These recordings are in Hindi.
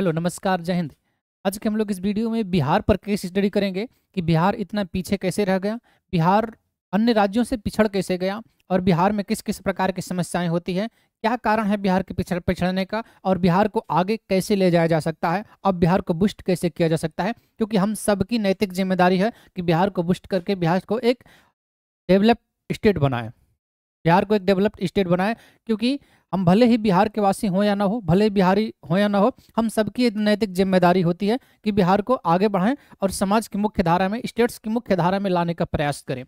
हेलो नमस्कार जय हिंद आज के हम लोग इस वीडियो में बिहार पर केस स्टडी करेंगे कि बिहार इतना पीछे कैसे रह गया बिहार अन्य राज्यों से पिछड़ कैसे गया और बिहार में किस किस प्रकार की समस्याएं होती है क्या कारण है बिहार के पिछड़ पिछड़ने का और बिहार को आगे कैसे ले जाया जा सकता है अब बिहार को बुस्ट कैसे किया जा सकता है क्योंकि हम सबकी नैतिक जिम्मेदारी है कि बिहार को बुस्ट करके बिहार को एक डेवलप्ड स्टेट बनाए बिहार को एक डेवलप्ड स्टेट बनाए क्योंकि हम भले ही बिहार के वासी हों या ना हो भले ही बिहारी हों या ना हो हम सबकी नैतिक जिम्मेदारी होती है कि बिहार को आगे बढ़ाएं और समाज की मुख्य धारा में स्टेट्स की मुख्य धारा में लाने का प्रयास करें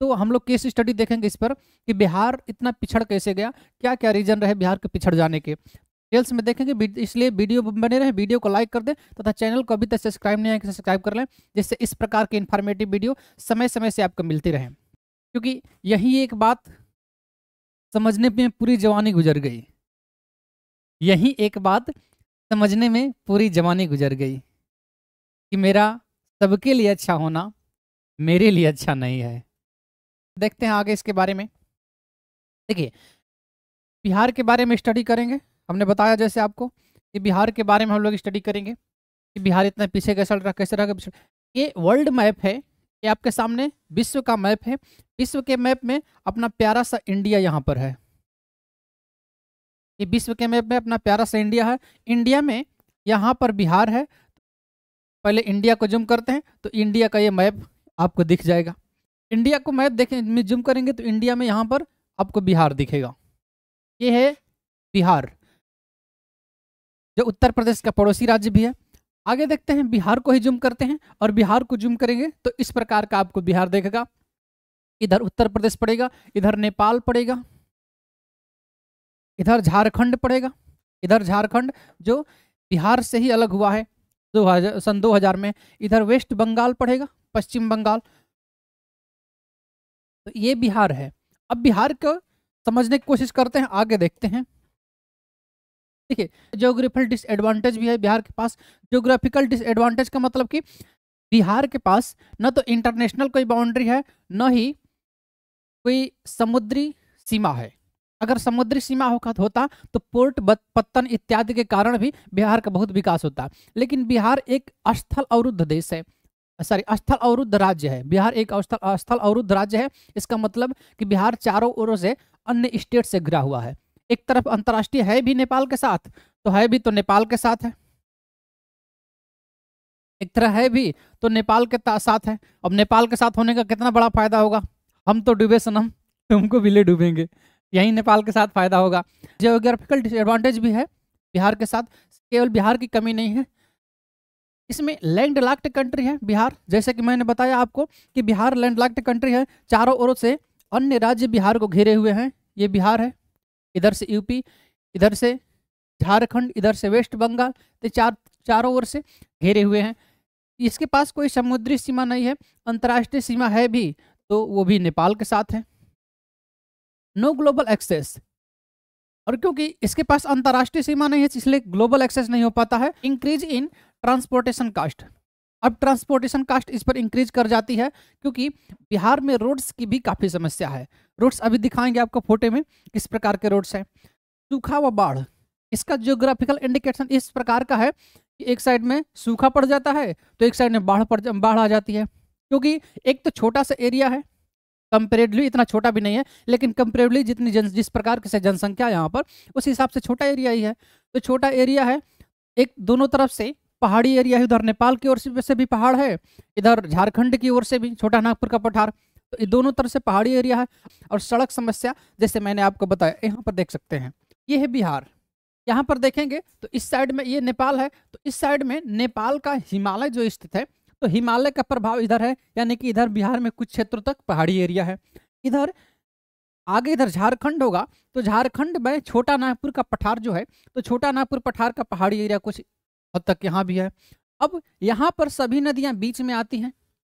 तो हम लोग केस स्टडी देखेंगे इस पर कि बिहार इतना पिछड़ कैसे गया क्या क्या रीजन रहे बिहार के पिछड़ जाने के डिटेल्स में देखेंगे इसलिए वीडियो बने रहे वीडियो को लाइक कर दें तथा चैनल को अभी तक सब्सक्राइब नहीं है सब्सक्राइब कर लें जिससे इस प्रकार की इन्फॉर्मेटिव वीडियो समय समय से आपको मिलती रहे क्योंकि यही एक बात समझने में पूरी जवानी गुजर गई यही एक बात समझने में पूरी जवानी गुजर गई कि मेरा सबके लिए अच्छा होना मेरे लिए अच्छा नहीं है देखते हैं आगे इसके बारे में देखिए बिहार के बारे में स्टडी करेंगे हमने बताया जैसे आपको कि बिहार के बारे में हम लोग स्टडी करेंगे कि बिहार इतना पीछे कैसा रहा कैसे रहा ये वर्ल्ड मैप है ये आपके सामने विश्व का मैप है विश्व के मैप में अपना प्यारा सा इंडिया यहाँ पर है ये विश्व के मैप में अपना प्यारा सा इंडिया है इंडिया में यहाँ पर बिहार है पहले इंडिया को जुम करते हैं तो इंडिया का ये मैप आपको दिख जाएगा इंडिया को मैप देखें जुम करेंगे तो इंडिया में यहाँ पर आपको बिहार दिखेगा ये है बिहार जो उत्तर प्रदेश का पड़ोसी राज्य भी है आगे देखते हैं बिहार को ही जुम करते हैं और बिहार को जुम करेंगे तो इस प्रकार का आपको बिहार देखेगा इधर उत्तर प्रदेश पड़ेगा इधर नेपाल पड़ेगा इधर झारखंड पड़ेगा इधर झारखंड जो बिहार से ही अलग हुआ है दो हजार सन 2000 में इधर वेस्ट बंगाल पड़ेगा पश्चिम बंगाल तो ये बिहार है अब बिहार को समझने की कोशिश करते हैं आगे देखते हैं देखिए जोग्राफिकल डिसएडवांटेज भी है बिहार के पास जोग्राफिकल डिसएडवांटेज का मतलब कि बिहार के पास न तो इंटरनेशनल कोई बाउंड्री है न ही कोई समुद्री सीमा है अगर समुद्री सीमा तो होता तो पोर्ट पत्तन इत्यादि के कारण भी बिहार का बहुत विकास होता लेकिन बिहार एक स्थल अवरुद्ध देश है सॉरी स्थल अवरुद्ध राज्य है बिहार एक स्थल अवरुद्ध राज्य है इसका मतलब कि बिहार चारों ओरों से अन्य स्टेट से घिरा हुआ है एक तरफ अंतर्राष्ट्रीय है भी नेपाल के साथ तो है भी तो नेपाल के साथ है एक तरह है भी तो नेपाल के साथ है अब नेपाल के साथ होने का कितना बड़ा फायदा होगा हम तो डूबे सनम तुमको बिले डूबेंगे यही नेपाल के साथ फायदा होगा जियोग्राफिकल डिसएडवांटेज भी है बिहार के साथ केवल बिहार की कमी नहीं है इसमें लैंड लाक्ट कंट्री है बिहार जैसे कि मैंने बताया आपको कि बिहार लैंड लाक्ट कंट्री है चारों ओर से अन्य राज्य बिहार को घेरे हुए हैं ये बिहार है इधर से यूपी इधर से झारखंड इधर से वेस्ट बंगाल तो चार चारों ओर से घेरे हुए हैं इसके पास कोई समुद्री सीमा नहीं है अंतर्राष्ट्रीय सीमा है भी तो वो भी नेपाल के साथ है नो ग्लोबल एक्सेस और क्योंकि इसके पास अंतर्राष्ट्रीय सीमा नहीं है इसलिए ग्लोबल एक्सेस नहीं हो पाता है इंक्रीज इन ट्रांसपोर्टेशन कास्ट अब ट्रांसपोर्टेशन कास्ट इस पर इंक्रीज कर जाती है क्योंकि बिहार में रोड्स की भी काफ़ी समस्या है रोड्स अभी दिखाएंगे आपको फोटो में किस प्रकार के रोड्स हैं सूखा व बाढ़ इसका जियोग्राफिकल इंडिकेशन इस प्रकार का है कि एक साइड में सूखा पड़ जाता है तो एक साइड में बाढ़ पड़ बाढ़ आ जाती है क्योंकि एक तो छोटा सा एरिया है कंपेरेटिवली इतना छोटा भी नहीं है लेकिन कंपेरेटिवली जितनी जन जिस प्रकार की जनसंख्या यहाँ पर उस हिसाब से छोटा एरिया ही है तो छोटा एरिया है एक दोनों तरफ से पहाड़ी एरिया है उधर नेपाल की ओर से भी पहाड़ है इधर झारखंड की ओर से भी छोटा नागपुर का पठार तो ये दोनों तरफ से पहाड़ी एरिया है और सड़क समस्या जैसे मैंने आपको बताया यहाँ पर देख सकते हैं ये है बिहार यहाँ पर देखेंगे तो इस साइड में ये नेपाल है तो इस साइड में नेपाल का हिमालय जो स्थित है तो हिमालय का प्रभाव इधर है यानी कि इधर बिहार में कुछ क्षेत्रों तक पहाड़ी एरिया है इधर आगे इधर झारखंड होगा तो झारखंड में छोटा नागपुर का पठार जो है तो छोटा नागपुर पठार का पहाड़ी एरिया कुछ हद तक यहाँ भी है अब यहाँ पर सभी नदियाँ बीच में आती हैं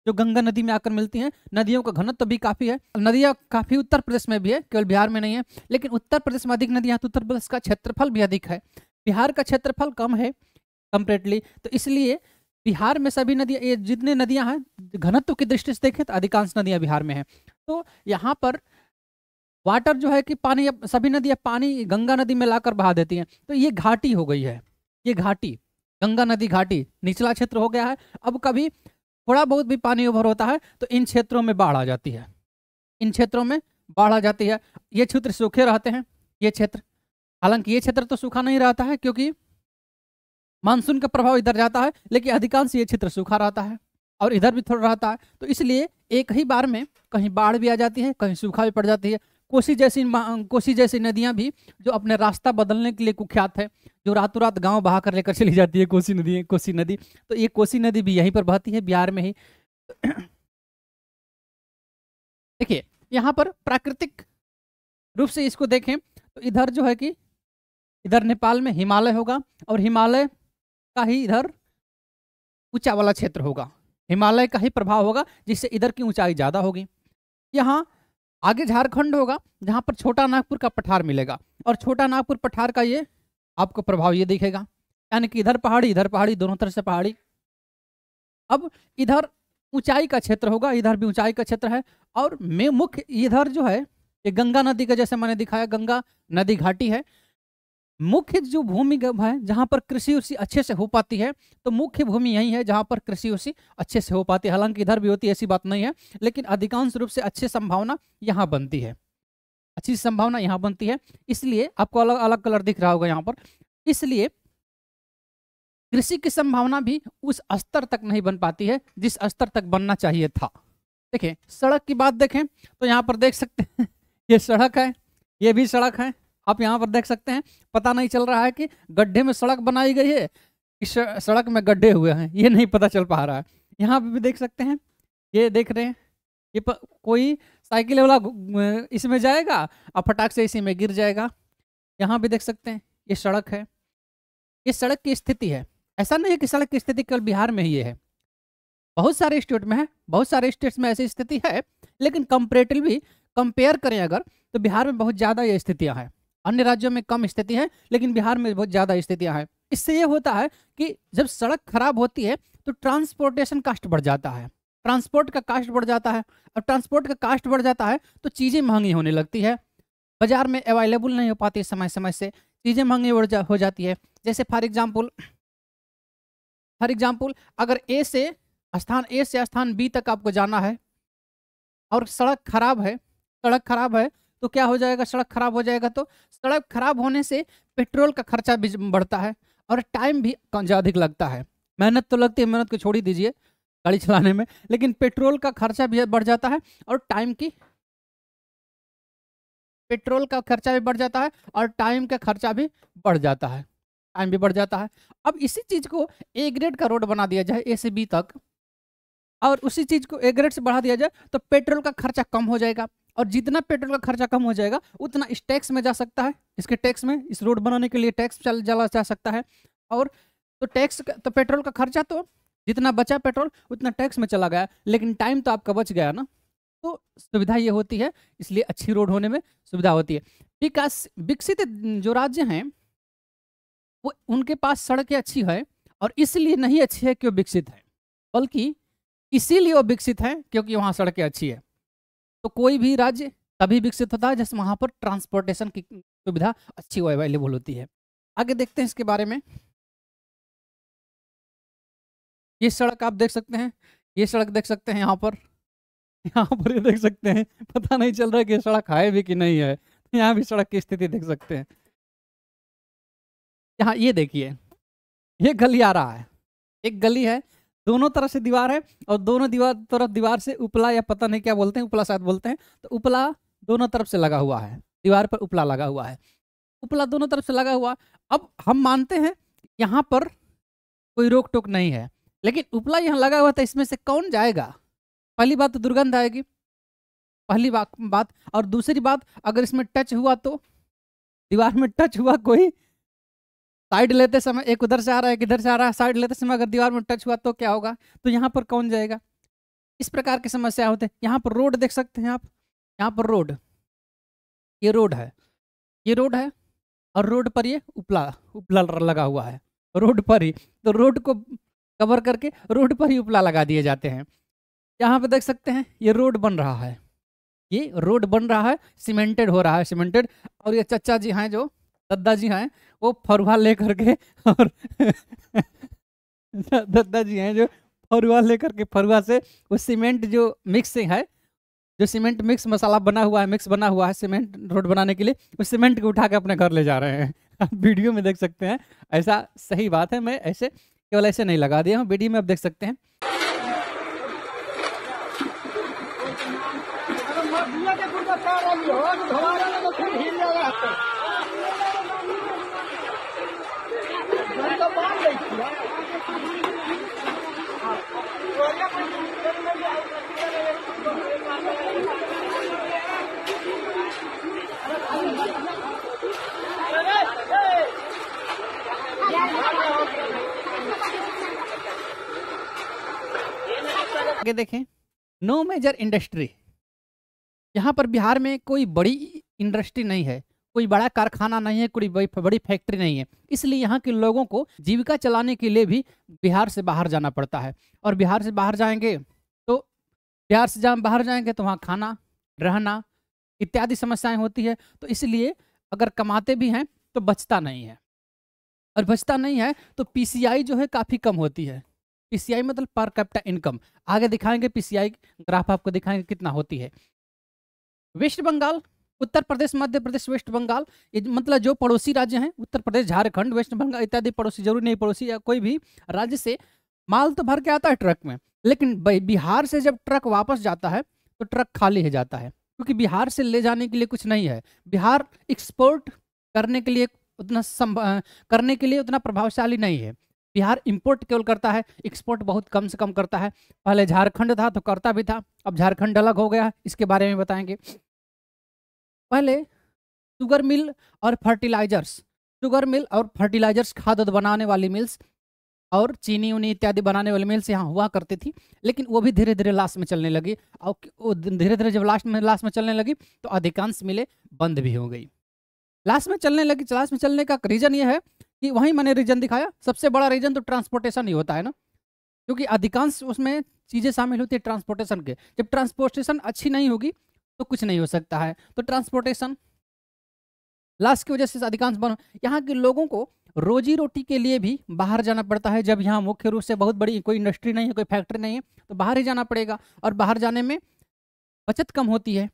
जो गंगा नदी में आकर मिलती हैं नदियों का घनत्व तो भी काफ़ी है नदियाँ काफ़ी उत्तर प्रदेश में भी है केवल बिहार में नहीं है लेकिन उत्तर प्रदेश में अधिक नदियाँ तो उत्तर प्रदेश का क्षेत्रफल भी अधिक है बिहार का क्षेत्रफल कम है कंपेरेटली तो इसलिए बिहार में सभी नदियाँ ये जितने नदियाँ हैं घनत्व की दृष्टि से देखें तो अधिकांश नदियाँ बिहार में हैं तो यहाँ पर वाटर जो है कि पानी सभी नदियाँ पानी गंगा नदी में लाकर बहा देती हैं तो ये घाटी हो गई है ये घाटी गंगा नदी घाटी निचला क्षेत्र हो गया है अब कभी थोड़ा बहुत भी पानी उभर होता है तो इन क्षेत्रों में बाढ़ आ जाती है इन क्षेत्रों में बाढ़ आ जाती है ये क्षेत्र सूखे रहते हैं ये क्षेत्र हालांकि ये क्षेत्र तो सूखा नहीं रहता है क्योंकि मानसून का प्रभाव इधर जाता है लेकिन अधिकांश ये क्षेत्र सूखा रहता है और इधर भी थोड़ा रहता है तो इसलिए एक ही बार में कहीं बाढ़ भी आ जाती है कहीं सूखा भी पड़ जाती है कोसी जैसी कोसी जैसी नदियां भी जो अपने रास्ता बदलने के लिए कुख्यात है जो रातों रात गाँव बहा कर लेकर चली जाती है कोसी नदी कोसी नदी तो ये कोसी नदी भी यहीं पर बहती है बिहार में ही देखिए यहाँ पर प्राकृतिक रूप से इसको देखें तो इधर जो है कि इधर नेपाल में हिमालय होगा और हिमालय का ही इधर ऊंचा वाला क्षेत्र होगा हिमालय का ही प्रभाव होगा जिससे इधर की ऊंचाई ज़्यादा होगी यहाँ आगे झारखंड होगा जहाँ पर छोटा नागपुर का पठार मिलेगा और छोटा नागपुर पठार का ये आपको प्रभाव ये दिखेगा यानी कि इधर पहाड़ी इधर पहाड़ी दोनों तरफ से पहाड़ी अब इधर ऊंचाई का क्षेत्र होगा इधर भी ऊंचाई का क्षेत्र है और में मुख्य इधर जो है ये गंगा नदी का जैसे मैंने दिखाया गंगा नदी घाटी है मुख्य जो भूमि है जहाँ पर कृषि उसी अच्छे से हो पाती है तो मुख्य भूमि यही है जहाँ पर कृषि उसी अच्छे से हो पाती है हालांकि इधर भी होती ऐसी बात नहीं है लेकिन अधिकांश रूप से अच्छी संभावना यहाँ बनती है अच्छी संभावना यहाँ बनती है इसलिए आपको अलग अलग कलर दिख रहा होगा यहाँ पर इसलिए कृषि की संभावना भी उस स्तर तक नहीं बन पाती है जिस स्तर तक बनना चाहिए था देखें सड़क की बात देखें तो यहाँ पर देख सकते हैं ये सड़क है ये भी सड़क है आप यहाँ पर देख सकते हैं पता नहीं चल रहा है कि गड्ढे में सड़क बनाई गई है कि सड़क में गड्ढे हुए हैं ये नहीं पता चल पा रहा है यहाँ पर भी देख सकते हैं ये देख रहे हैं ये कोई साइकिल वाला इसमें जाएगा और फटाक से इसी में गिर जाएगा यहाँ भी देख सकते हैं ये सड़क है ये सड़क की स्थिति है ऐसा नहीं है कि सड़क की स्थिति केवल बिहार में ही है बहुत सारे स्टेट में है बहुत सारे स्टेट्स में ऐसी स्थिति है लेकिन कंपेरेटिवली कंपेयर करें अगर तो बिहार में बहुत ज़्यादा ये स्थितियाँ हैं अन्य राज्यों में कम स्थिति है लेकिन बिहार में बहुत ज़्यादा स्थितियाँ हैं इससे ये होता है कि जब सड़क खराब होती है तो ट्रांसपोर्टेशन कास्ट बढ़ जाता है ट्रांसपोर्ट का कास्ट बढ़ जाता है और ट्रांसपोर्ट का कास्ट बढ़ जाता है तो चीज़ें महंगी होने लगती है बाज़ार में अवेलेबल नहीं हो पाती समय समय से चीज़ें महंगी हो जाती है जैसे फॉर एग्जाम्पल फॉर एग्जाम्पल अगर ए से स्थान ए से स्थान बी तक आपको जाना है और सड़क खराब है सड़क खराब है तो क्या हो जाएगा सड़क खराब हो जाएगा तो सड़क खराब होने से पेट्रोल का खर्चा भी बढ़ता है और टाइम भी अधिक लगता है मेहनत तो लगती है मेहनत को छोड़ ही दीजिए गाड़ी चलाने में लेकिन पेट्रोल का खर्चा भी बढ़ जाता है और टाइम की पेट्रोल का खर्चा भी बढ़ जाता है और टाइम का खर्चा भी बढ़ जाता है टाइम भी बढ़ जाता है अब इसी चीज़ को ए ग्रेड का रोड बना दिया जाए ए से बी तक और उसी चीज़ को ए ग्रेड से बढ़ा दिया जाए तो पेट्रोल का खर्चा कम हो जाएगा और जितना पेट्रोल का खर्चा कम हो जाएगा उतना इस टैक्स में जा सकता है इसके टैक्स में इस रोड बनाने के लिए टैक्स चल जला जा सकता है और तो टैक्स तो पेट्रोल का खर्चा तो जितना बचा पेट्रोल उतना टैक्स में चला गया लेकिन टाइम तो आपका बच गया ना तो सुविधा ये होती है इसलिए अच्छी रोड होने में सुविधा होती है विकास विकसित जो राज्य हैं वो उनके पास सड़कें अच्छी है और इसलिए नहीं अच्छी है कि वो विकसित है बल्कि इसीलिए वो विकसित है क्योंकि वहाँ सड़कें अच्छी है तो कोई भी राज्य तभी विकसित होता है जैसे वहाँ पर ट्रांसपोर्टेशन की सुविधा अच्छी अवेलेबल होती है आगे देखते हैं इसके बारे में ये सड़क आप देख सकते हैं ये सड़क देख सकते हैं यहाँ पर यहाँ पर ये देख सकते हैं पता नहीं चल रहा कि ये सड़क है भी कि नहीं है तो यहाँ भी सड़क की स्थिति देख सकते हैं यहाँ ये देखिए ये गली आ रहा है एक गली है दोनों तरफ से दीवार है और दोनों दीवार तरफ दीवार से उपला या पता नहीं क्या बोलते हैं उपला शायद बोलते हैं तो उपला दोनों तरफ से लगा हुआ है दीवार पर उपला लगा हुआ है उपला दोनों तरफ से लगा हुआ अब हम मानते हैं यहाँ पर कोई रोक टोक नहीं है लेकिन उपला यहाँ लगा हुआ था इसमें से कौन जाएगा पहली बात तो दुर्गंध आएगी पहली बात और दूसरी बात अगर इसमें टच हुआ तो दीवार में टच हुआ कोई साइड लेते समय एक उधर से आ रहा है एक इधर से आ रहा है साइड लेते समय अगर दीवार में टच हुआ तो क्या होगा तो यहाँ पर कौन जाएगा इस प्रकार की समस्या होते हैं यहाँ पर रोड देख सकते हैं आप यहाँ पर रोड ये रोड है ये रोड है और रोड पर ये उपला उपला लगा हुआ है रोड पर ही तो रोड को कवर करके रोड पर ही उपला लगा दिए जाते हैं यहाँ पर देख सकते हैं ये रोड बन रहा है ये रोड बन रहा है सीमेंटेड हो रहा है सीमेंटेड और ये चचा जी हैं जो दद्दा जी हैं वो फरुआ लेकर के और दद्दा जी हैं जो फरुआ लेकर के फरुआ से वो सीमेंट जो मिक्सिंग है जो सीमेंट मिक्स मसाला बना हुआ है मिक्स बना हुआ है सीमेंट रोड बनाने के लिए उस सीमेंट को उठा के अपने घर ले जा रहे हैं आप वीडियो में देख सकते हैं ऐसा सही बात है मैं ऐसे केवल ऐसे नहीं लगा दिया हूँ वीडियो में आप देख सकते हैं आगे देखें नो मेजर इंडस्ट्री यहाँ पर बिहार में कोई बड़ी इंडस्ट्री नहीं है कोई बड़ा कारखाना नहीं है कोई बड़ी फैक्ट्री नहीं है इसलिए यहाँ के लोगों को जीविका चलाने के लिए भी बिहार से बाहर जाना पड़ता है और बिहार से बाहर जाएंगे तो बिहार से जहाँ बाहर जाएंगे तो वहाँ खाना रहना इत्यादि समस्याएं होती है तो इसलिए अगर कमाते भी हैं तो बचता नहीं है और बचता नहीं है तो पी जो है काफ़ी कम होती है पीसीआई मतलब पर कैपिटा इनकम आगे दिखाएंगे पीसीआई ग्राफ आपको दिखाएंगे कितना होती है वेस्ट बंगाल उत्तर प्रदेश मध्य प्रदेश वेस्ट बंगाल मतलब जो पड़ोसी राज्य हैं उत्तर प्रदेश झारखंड वेस्ट बंगाल इत्यादि पड़ोसी जरूरी नहीं पड़ोसी या कोई भी राज्य से माल तो भर के आता है ट्रक में लेकिन बिहार से जब ट्रक वापस जाता है तो ट्रक खाली हो जाता है क्योंकि बिहार से ले जाने के लिए कुछ नहीं है बिहार एक्सपोर्ट करने के लिए उतना करने के लिए उतना प्रभावशाली नहीं है बिहार इंपोर्ट केवल करता है एक्सपोर्ट बहुत कम से कम करता है पहले झारखंड था तो करता भी था अब झारखंड अलग हो गया है इसके बारे में बताएंगे पहले शुगर मिल और फर्टिलाइजर्स शुगर मिल और फर्टिलाइजर्स खाद बनाने वाली मिल्स और चीनी उनी इत्यादि बनाने वाली मिल्स यहाँ हुआ करती थी लेकिन वो भी धीरे धीरे लास्ट में चलने लगी और धीरे धीरे जब लास्ट में लास्ट में चलने लगी तो अधिकांश मिलें बंद भी हो गई लास्ट में चलने लगी लास्ट में चलने का रीज़न ये है कि वहीं मैंने रीजन दिखाया सबसे बड़ा रीजन तो ट्रांसपोर्टेशन ही होता है ना क्योंकि अधिकांश उसमें चीज़ें शामिल होती है ट्रांसपोर्टेशन के जब ट्रांसपोर्टेशन अच्छी नहीं होगी तो कुछ नहीं हो सकता है तो ट्रांसपोर्टेशन लास्ट की वजह से अधिकांश बन यहाँ के लोगों को रोजी रोटी के लिए भी बाहर जाना पड़ता है जब यहाँ मुख्य रूप से बहुत बड़ी कोई इंडस्ट्री नहीं है कोई फैक्ट्री नहीं है तो बाहर ही जाना पड़ेगा और बाहर जाने में बचत कम होती है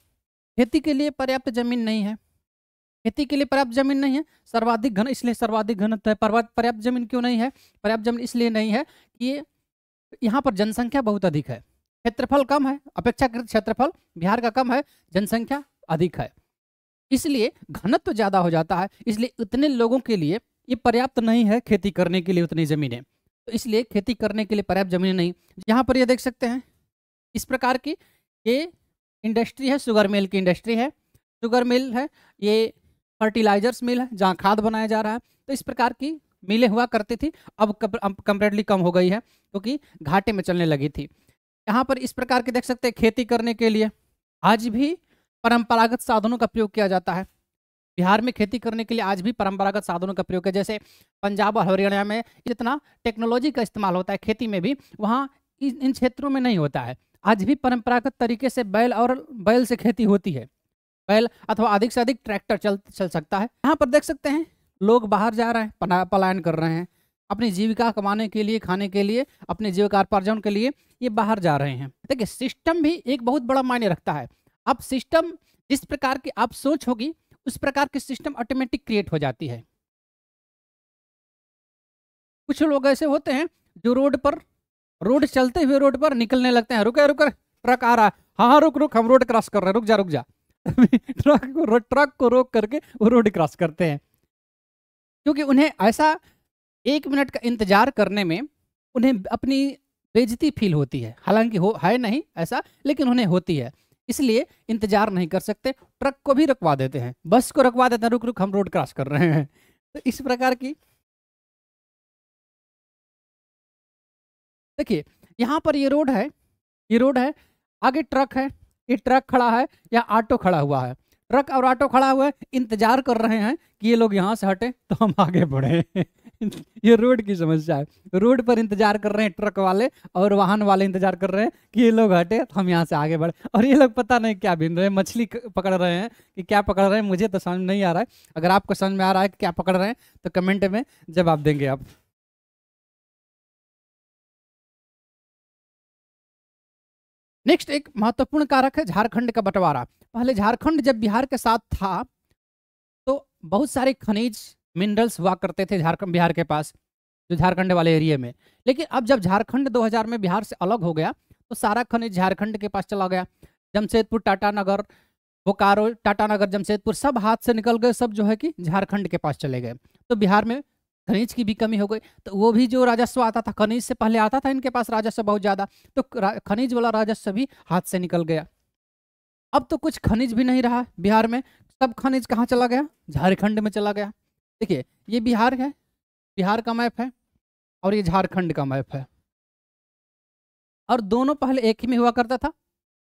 खेती के लिए पर्याप्त जमीन नहीं है खेती के लिए पर्याप्त जमीन नहीं है सर्वाधिक घन इसलिए सर्वाधिक घन तो है पर्याप्त जमीन क्यों नहीं है पर्याप्त जमीन इसलिए नहीं है कि यहाँ पर जनसंख्या बहुत अधिक है क्षेत्रफल कम है अपेक्षाकृत क्षेत्रफल बिहार का कम है जनसंख्या अधिक है इसलिए घनत्व ज़्यादा हो जाता है इसलिए इतने लोगों के लिए ये पर्याप्त नहीं है खेती करने के लिए उतनी ज़मीनें तो इसलिए खेती करने के लिए पर्याप्त ज़मीनें नहीं यहाँ पर ये देख सकते हैं इस प्रकार की ये इंडस्ट्री है शुगर मिल की इंडस्ट्री है शुगर मिल है ये फर्टिलाइजर्स मिल है जहाँ खाद बनाया जा रहा है तो इस प्रकार की मिलें हुआ करती थी अब कंपेरेटली कम हो गई है क्योंकि तो घाटे में चलने लगी थी यहाँ पर इस प्रकार के देख सकते हैं खेती करने के लिए आज भी परंपरागत साधनों का प्रयोग किया जाता है बिहार में खेती करने के लिए आज भी परंपरागत साधनों का प्रयोग है जैसे पंजाब और हरियाणा में जितना टेक्नोलॉजी का इस्तेमाल होता है खेती में भी वहाँ इन क्षेत्रों में नहीं होता है आज भी परंपरागत तरीके से बैल और बैल से खेती होती है बैल अथवा अधिक से अधिक ट्रैक्टर चल चल सकता है यहाँ पर देख सकते हैं लोग बाहर जा रहे हैं पलायन कर रहे हैं अपनी जीविका कमाने के लिए खाने के लिए अपने जीविकापार्जन के लिए ये बाहर जा रहे हैं देखिए सिस्टम भी एक बहुत बड़ा मायने रखता है अब सिस्टम जिस प्रकार की आप सोच होगी उस प्रकार की सिस्टम ऑटोमेटिक क्रिएट हो जाती है कुछ लोग ऐसे होते हैं जो रोड पर रोड चलते हुए रोड पर निकलने लगते हैं रुके रुके ट्रक आ रहा है हाँ हाँ रुक रुक हम रोड क्रॉस कर रहे हैं रुक जा रुक जा ट्रक को ट्रक को रोक करके वो रोड क्रॉस करते हैं क्योंकि उन्हें ऐसा एक मिनट का इंतजार करने में उन्हें अपनी बेजती फील होती है हालांकि हो है नहीं ऐसा लेकिन उन्हें होती है इसलिए इंतजार नहीं कर सकते ट्रक को भी रुकवा देते हैं बस को रुकवा देते हैं रुक रुक हम रोड क्रॉस कर रहे हैं तो इस प्रकार की देखिए यहाँ पर ये रोड है ये रोड है आगे ट्रक है कि ट्रक खड़ा है या ऑटो खड़ा हुआ है ट्रक और ऑटो खड़ा हुआ है इंतजार कर रहे हैं कि ये लोग यहाँ से हटे तो हम आगे बढ़े ये रोड की समस्या है रोड पर इंतजार कर रहे हैं ट्रक वाले और वाहन वाले इंतजार कर रहे हैं कि ये लोग हटे तो हम यहाँ से आगे बढ़े और ये लोग पता नहीं क्या बीन रहे हैं मछली पकड़ रहे हैं कि क्या पकड़ रहे हैं मुझे तो समझ नहीं आ रहा है अगर आपको समझ में आ रहा है कि क्या पकड़ रहे हैं तो कमेंट में जवाब देंगे आप नेक्स्ट एक महत्वपूर्ण कारक है झारखंड का बंटवारा पहले झारखंड जब बिहार के साथ था तो बहुत सारे खनिज मिनरल्स हुआ करते थे झारखंड बिहार के पास जो झारखंड वाले एरिया में लेकिन अब जब झारखंड 2000 में बिहार से अलग हो गया तो सारा खनिज झारखंड के पास चला गया जमशेदपुर टाटा नगर बोकारो टाटा नगर जमशेदपुर सब हाथ से निकल गए सब जो है कि झारखंड के पास चले गए तो बिहार में खनिज की भी कमी हो गई तो वो भी जो राजस्व आता था खनिज से पहले आता था इनके पास राजस्व बहुत ज़्यादा तो खनिज वाला राजस्व भी हाथ से निकल गया अब तो कुछ खनिज भी नहीं रहा बिहार में सब खनिज कहाँ चला गया झारखंड में चला गया देखिए ये बिहार है बिहार का मैप है और ये झारखंड का मैप है और दोनों पहले एक ही में हुआ करता था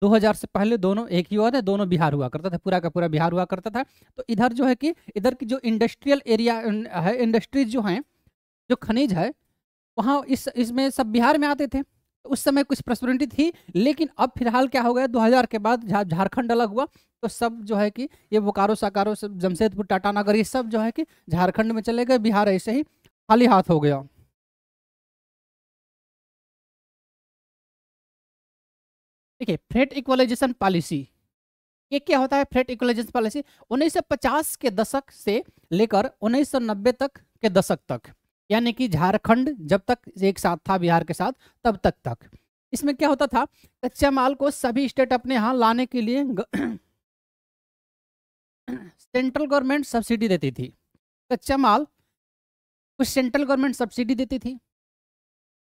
2000 से पहले दोनों एक ही हुआ था दोनों बिहार हुआ करता था पूरा का पूरा बिहार हुआ करता था तो इधर जो है कि इधर की जो इंडस्ट्रियल एरिया है इंडस्ट्रीज जो हैं जो खनिज है वहाँ इस इसमें सब बिहार में आते थे तो उस समय कुछ प्रस्परिटी थी लेकिन अब फिलहाल क्या हो गया 2000 के बाद झारखंड अलग हुआ तो सब जो है कि ये बोकारो साकारो सब जमशेदपुर टाटानगर ये सब जो है कि झारखंड में चले गए बिहार ऐसे ही खाली हाथ हो गया देखिए फ्रेट इक्वलाइजेशन पॉलिसी ये क्या होता है फ्रेट इक्वलाइजेशन पॉलिसी 1950 के दशक से लेकर 1990 तक के दशक तक यानी कि झारखंड जब तक एक साथ था बिहार के साथ तब तक तक इसमें क्या होता था कच्चा माल को सभी स्टेट अपने यहाँ लाने के लिए सेंट्रल गवर्नमेंट सब्सिडी देती थी कच्चा माल कुछ सेंट्रल गवर्नमेंट सब्सिडी देती थी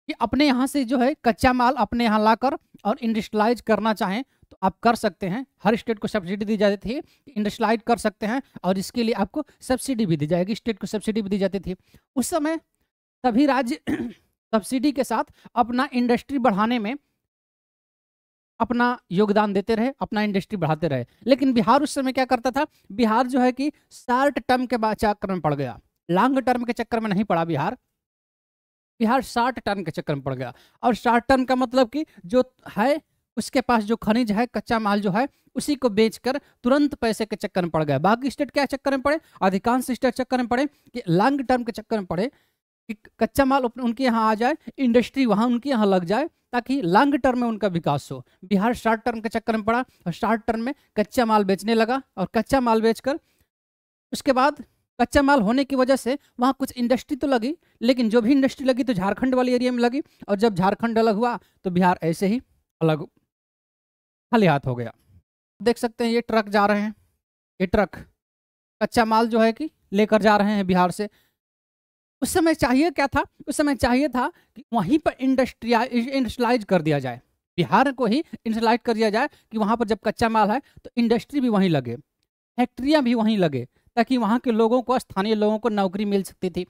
कि अपने यहाँ से जो है कच्चा माल अपने यहाँ लाकर और इंडस्ट्रियलाइज करना चाहें तो आप कर सकते हैं हर स्टेट को सब्सिडी दी जाती थी इंडस्ट्रियलाइज कर सकते हैं और इसके लिए आपको सब्सिडी भी दी जाएगी स्टेट को सब्सिडी भी दी जाती थी उस समय सभी राज्य सब्सिडी के साथ अपना इंडस्ट्री बढ़ाने में अपना योगदान देते रहे अपना इंडस्ट्री बढ़ाते रहे लेकिन बिहार उस समय क्या करता था बिहार जो है कि शार्ट टर्म के चक्कर में पड़ गया लॉन्ग टर्म के चक्कर में नहीं पड़ा बिहार बिहार शार्ट टर्न के चक्कर में पड़ गया और शार्ट टर्न का मतलब कि जो है उसके पास जो खनिज है कच्चा माल जो है उसी को बेचकर तुरंत पैसे के चक्कर में पड़ गया बाकी स्टेट क्या चक्कर में पड़े अधिकांश स्टेट चक्कर में पड़े कि लॉन्ग टर्म के चक्कर में पड़े कि कच्चा माल उनके यहाँ आ जाए इंडस्ट्री वहाँ उनके यहाँ लग जाए ताकि लॉन्ग टर्म में उनका विकास हो बिहार शॉर्ट टर्म के चक्कर में पड़ा और शार्ट टर्म में कच्चा माल बेचने लगा और कच्चा माल बेचकर उसके बाद कच्चा माल होने की वजह से वहाँ कुछ इंडस्ट्री तो लगी लेकिन जो भी इंडस्ट्री लगी तो झारखंड वाले एरिया में लगी और जब झारखंड अलग हुआ तो बिहार ऐसे ही अलग खाली हाथ हो गया देख सकते हैं ये ट्रक जा रहे हैं ये ट्रक कच्चा माल जो है कि लेकर जा रहे हैं बिहार से उस समय चाहिए क्या था उस समय चाहिए था कि वहीं पर इंडस्ट्रिया इंडस्ट्रियलाइज कर दिया जाए बिहार को ही इंडस्ट्रलाइज कर दिया जाए कि वहाँ पर जब कच्चा माल है तो इंडस्ट्री भी वहीं लगे फैक्ट्रियाँ भी वहीं लगे ताकि वहाँ के लोगों को स्थानीय लोगों को नौकरी मिल सकती थी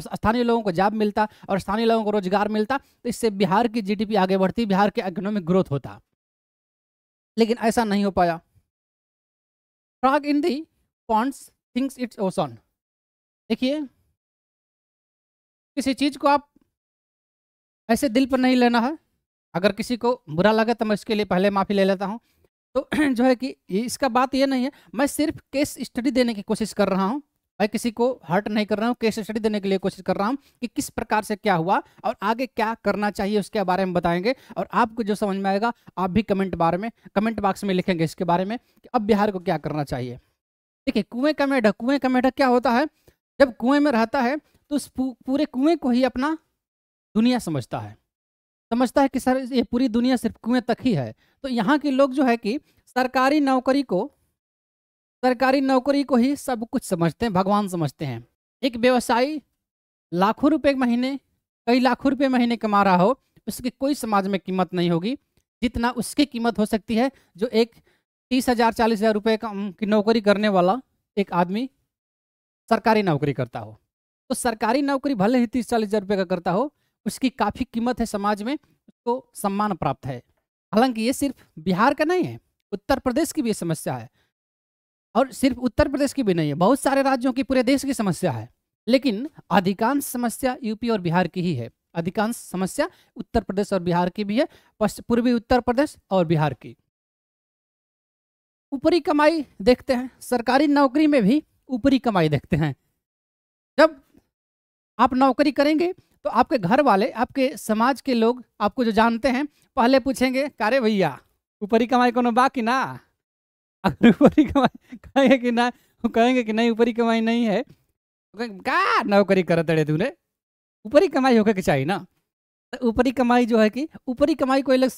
स्थानीय लोगों को जॉब मिलता और स्थानीय लोगों को रोजगार मिलता तो इससे बिहार की जीडीपी आगे बढ़ती बिहार के इकोनॉमिक ग्रोथ होता लेकिन ऐसा नहीं हो पाया frog in the ponds things it's ocean देखिए किसी चीज़ को आप ऐसे दिल पर नहीं लेना है अगर किसी को बुरा लगे तो मैं इसके लिए पहले माफ़ी ले लेता हूँ तो जो है कि इसका बात ये नहीं है मैं सिर्फ केस स्टडी देने की कोशिश कर रहा हूँ मैं किसी को हर्ट नहीं कर रहा हूँ केस स्टडी देने के लिए कोशिश कर रहा हूँ कि किस प्रकार से क्या हुआ और आगे क्या करना चाहिए उसके बारे में बताएंगे और आपको जो समझ में आएगा आप भी कमेंट बारे में कमेंट बॉक्स में लिखेंगे इसके बारे में कि अब बिहार को क्या करना चाहिए देखिए कुएं का मेढक कुएं का मेढक क्या होता है जब कुएं में रहता है तो उस पूरे कुएं को ही अपना दुनिया समझता है समझता है कि सर ये पूरी दुनिया सिर्फ कुएं तक ही है तो यहाँ के लोग जो है कि सरकारी नौकरी को सरकारी नौकरी को ही सब कुछ समझते हैं भगवान समझते हैं एक व्यवसायी लाखों रुपए महीने कई लाखों रुपए महीने कमा रहा हो उसकी कोई समाज में कीमत नहीं होगी जितना उसकी कीमत हो सकती है जो एक तीस हजार चालीस हजार रुपये की नौकरी करने वाला एक आदमी सरकारी नौकरी करता हो तो सरकारी नौकरी भले ही तीस चालीस हजार रुपये का करता हो उसकी काफ़ी कीमत है समाज में उसको सम्मान प्राप्त है हालांकि ये सिर्फ बिहार का नहीं है उत्तर प्रदेश की भी समस्या है और सिर्फ उत्तर प्रदेश की भी नहीं है बहुत सारे राज्यों की पूरे देश की समस्या है लेकिन अधिकांश समस्या यूपी और बिहार की ही है अधिकांश समस्या उत्तर प्रदेश और बिहार की भी है पूर्वी उत्तर प्रदेश और बिहार की ऊपरी कमाई देखते हैं सरकारी नौकरी में भी ऊपरी कमाई देखते हैं जब आप नौकरी करेंगे तो आपके घर वाले आपके समाज के लोग आपको जो जानते हैं पहले पूछेंगे कारे भैया ऊपरी कमाई को बा कि ना अगर ऊपरी कमाई कहेंगे कि ना वो तो कहेंगे कि नहीं ऊपरी कमाई नहीं है तो का नौकरी करत अड़े तूने ऊपरी कमाई होके के चाहिए ना तो ऊपरी कमाई जो है कि ऊपरी कमाई को अलग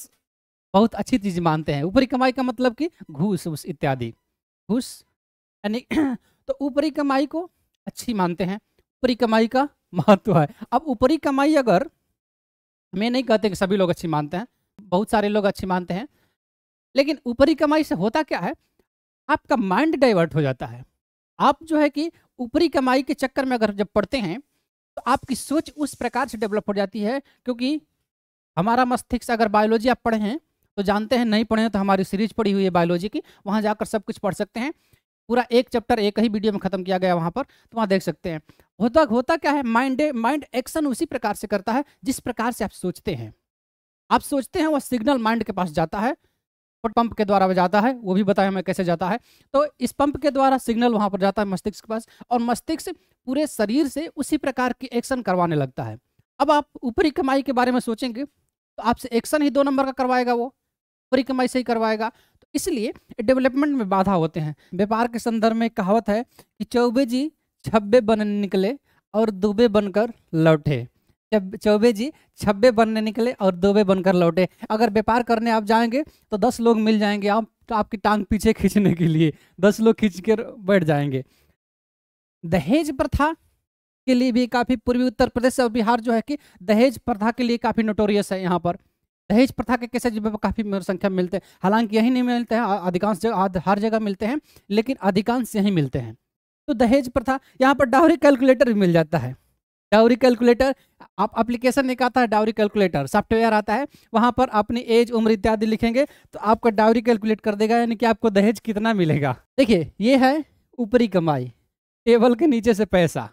बहुत अच्छी चीज़ मानते हैं ऊपरी कमाई का मतलब कि घूस उस इत्यादि घूस यानी तो ऊपरी कमाई को अच्छी मानते हैं ऊपरी कमाई का महत्व है अब ऊपरी कमाई अगर मैं नहीं कहते कि सभी लोग अच्छी मानते हैं बहुत सारे लोग अच्छी मानते हैं लेकिन ऊपरी कमाई से होता क्या है आपका माइंड डाइवर्ट हो जाता है आप जो है कि ऊपरी कमाई के चक्कर में अगर जब पढ़ते हैं तो आपकी सोच उस प्रकार से डेवलप हो जाती है क्योंकि हमारा मस्तिष्क अगर बायोलॉजी आप पढ़े हैं तो जानते हैं नहीं पढ़े हैं तो हमारी सीरीज पढ़ी हुई है बायोलॉजी की वहाँ जाकर सब कुछ पढ़ सकते हैं पूरा एक चैप्टर एक ही वीडियो में खत्म किया गया वहाँ पर तो वहाँ देख सकते हैं होता होता क्या है माइंड माइंड एक्शन उसी प्रकार से करता है जिस प्रकार से आप सोचते हैं आप सोचते हैं वह सिग्नल माइंड के पास जाता है और पंप के द्वारा जाता है वो भी बताया मैं कैसे जाता है तो इस पंप के द्वारा सिग्नल वहाँ पर जाता है मस्तिष्क के पास और मस्तिष्क पूरे शरीर से उसी प्रकार की एक्शन करवाने लगता है अब आप ऊपरी कमाई के बारे में सोचेंगे तो आपसे एक्शन ही दो नंबर का करवाएगा वो ऊपरी कमाई से ही करवाएगा तो इसलिए डेवलपमेंट में बाधा होते हैं व्यापार के संदर्भ में कहावत है कि चौबे जी छब्बे बनने निकले और दुबे बनकर लौटे चौबे जी छब्बे बनने निकले और दुबे बनकर लौटे अगर व्यापार करने आप जाएंगे तो दस लोग मिल जाएंगे आप तो आपकी टांग पीछे खींचने के लिए दस लोग खींच कर बैठ जाएंगे दहेज प्रथा के लिए भी काफ़ी पूर्वी उत्तर प्रदेश और बिहार जो है कि दहेज प्रथा के लिए काफ़ी नोटोरियस है यहाँ पर दहेज प्रथा के जब काफ़ी संख्या मिलते हैं हालांकि यही नहीं मिलते हैं अधिकांश जगह हर जगह मिलते हैं लेकिन अधिकांश यही मिलते हैं तो दहेज प्रथा यहाँ पर डावरी कैलकुलेटर भी मिल जाता है डाउरी कैलकुलेटर आप एप्लीकेशन एक आता है डाउरी कैलकुलेटर सॉफ्टवेयर आता है वहाँ पर अपनी एज उम्र इत्यादि लिखेंगे तो आपका डाउरी कैलकुलेट कर देगा यानी कि आपको दहेज कितना मिलेगा देखिए ये है ऊपरी कमाई टेबल के नीचे से पैसा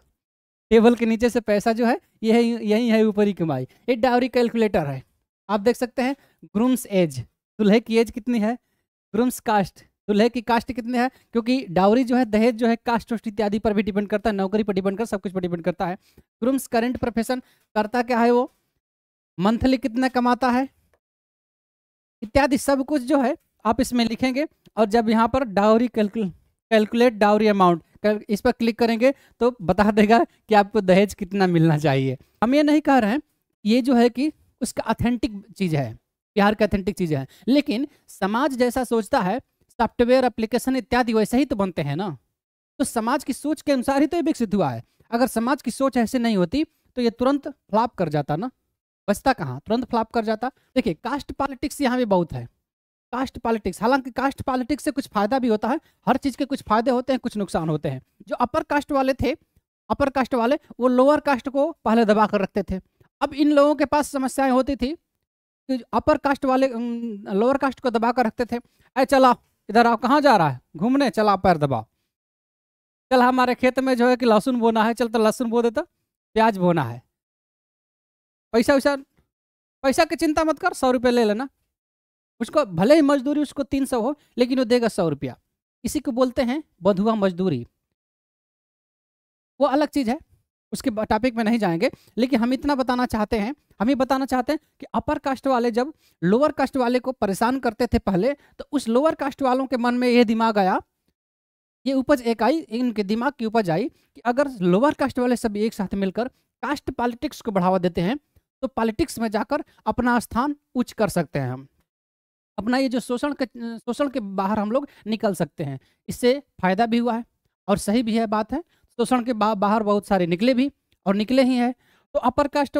टेबल के नीचे से पैसा जो है ये यही है ऊपरी कमाई ये डाउरी कैलकुलेटर है आप देख सकते हैं ग्रूम्स एज दूल्हे की एज कितनी है ग्रूम्स कास्ट दूल्हे तो की कास्ट कितने है क्योंकि डावरी जो है दहेज जो है कास्ट इत्यादि पर भी डिपेंड करता है नौकरी पर डिपेंड कर सब कुछ पर डिपेंड करता है ग्रूम्स करंट प्रोफेशन करता क्या है वो मंथली कितना कमाता है इत्यादि सब कुछ जो है आप इसमें लिखेंगे और जब यहाँ पर dowry calcul calculate dowry amount इस पर क्लिक करेंगे तो बता देगा कि आपको दहेज कितना मिलना चाहिए हम ये नहीं कह रहे हैं ये जो है कि उसका अथेंटिक चीज़ है बिहार का अथेंटिक चीज़ है लेकिन समाज जैसा सोचता है सॉफ्टवेयर एप्लीकेशन इत्यादि वैसे ही तो बनते हैं ना तो समाज की सोच के अनुसार ही तो ये विकसित हुआ है अगर समाज की सोच ऐसे नहीं होती तो ये तुरंत फ्लॉप कर जाता ना बचता कहाँ तुरंत फ्लॉप कर जाता देखिए कास्ट पॉलिटिक्स यहाँ भी बहुत है कास्ट पॉलिटिक्स हालांकि कास्ट पॉलिटिक्स से कुछ फायदा भी होता है हर चीज़ के कुछ फायदे होते हैं कुछ नुकसान होते हैं जो अपर कास्ट वाले थे अपर कास्ट वाले वो लोअर कास्ट को पहले दबा कर रखते थे अब इन लोगों के पास समस्याएं होती थी कि अपर कास्ट वाले लोअर कास्ट को दबा कर रखते थे अरे चला इधर आओ कहाँ जा रहा है घूमने चला पैर दबाओ चल हमारे खेत में जो है कि लहसुन बोना है चल तो लहसुन बो देता प्याज बोना है पैसा वैसा पैसा की चिंता मत कर सौ रुपये ले लेना उसको भले ही मजदूरी उसको तीन सौ हो लेकिन वो देगा सौ रुपया इसी को बोलते हैं बधुआ मजदूरी वो अलग चीज़ है उसके टॉपिक में नहीं जाएंगे लेकिन हम इतना बताना चाहते हैं हम ये बताना चाहते हैं कि अपर कास्ट वाले जब लोअर कास्ट वाले को परेशान करते थे पहले तो उस लोअर कास्ट वालों के मन में ये दिमाग आया ये उपज एक आई इनके दिमाग की उपज आई कि अगर लोअर कास्ट वाले सब एक साथ मिलकर कास्ट पॉलिटिक्स को बढ़ावा देते हैं तो पॉलिटिक्स में जाकर अपना स्थान उच्च कर सकते हैं हम अपना ये जो शोषण के शोषण के बाहर हम लोग निकल सकते हैं इससे फायदा भी हुआ है और सही भी है बात है शोषण के बाहर बहुत सारे निकले भी और निकले ही हैं तो अपर कास्ट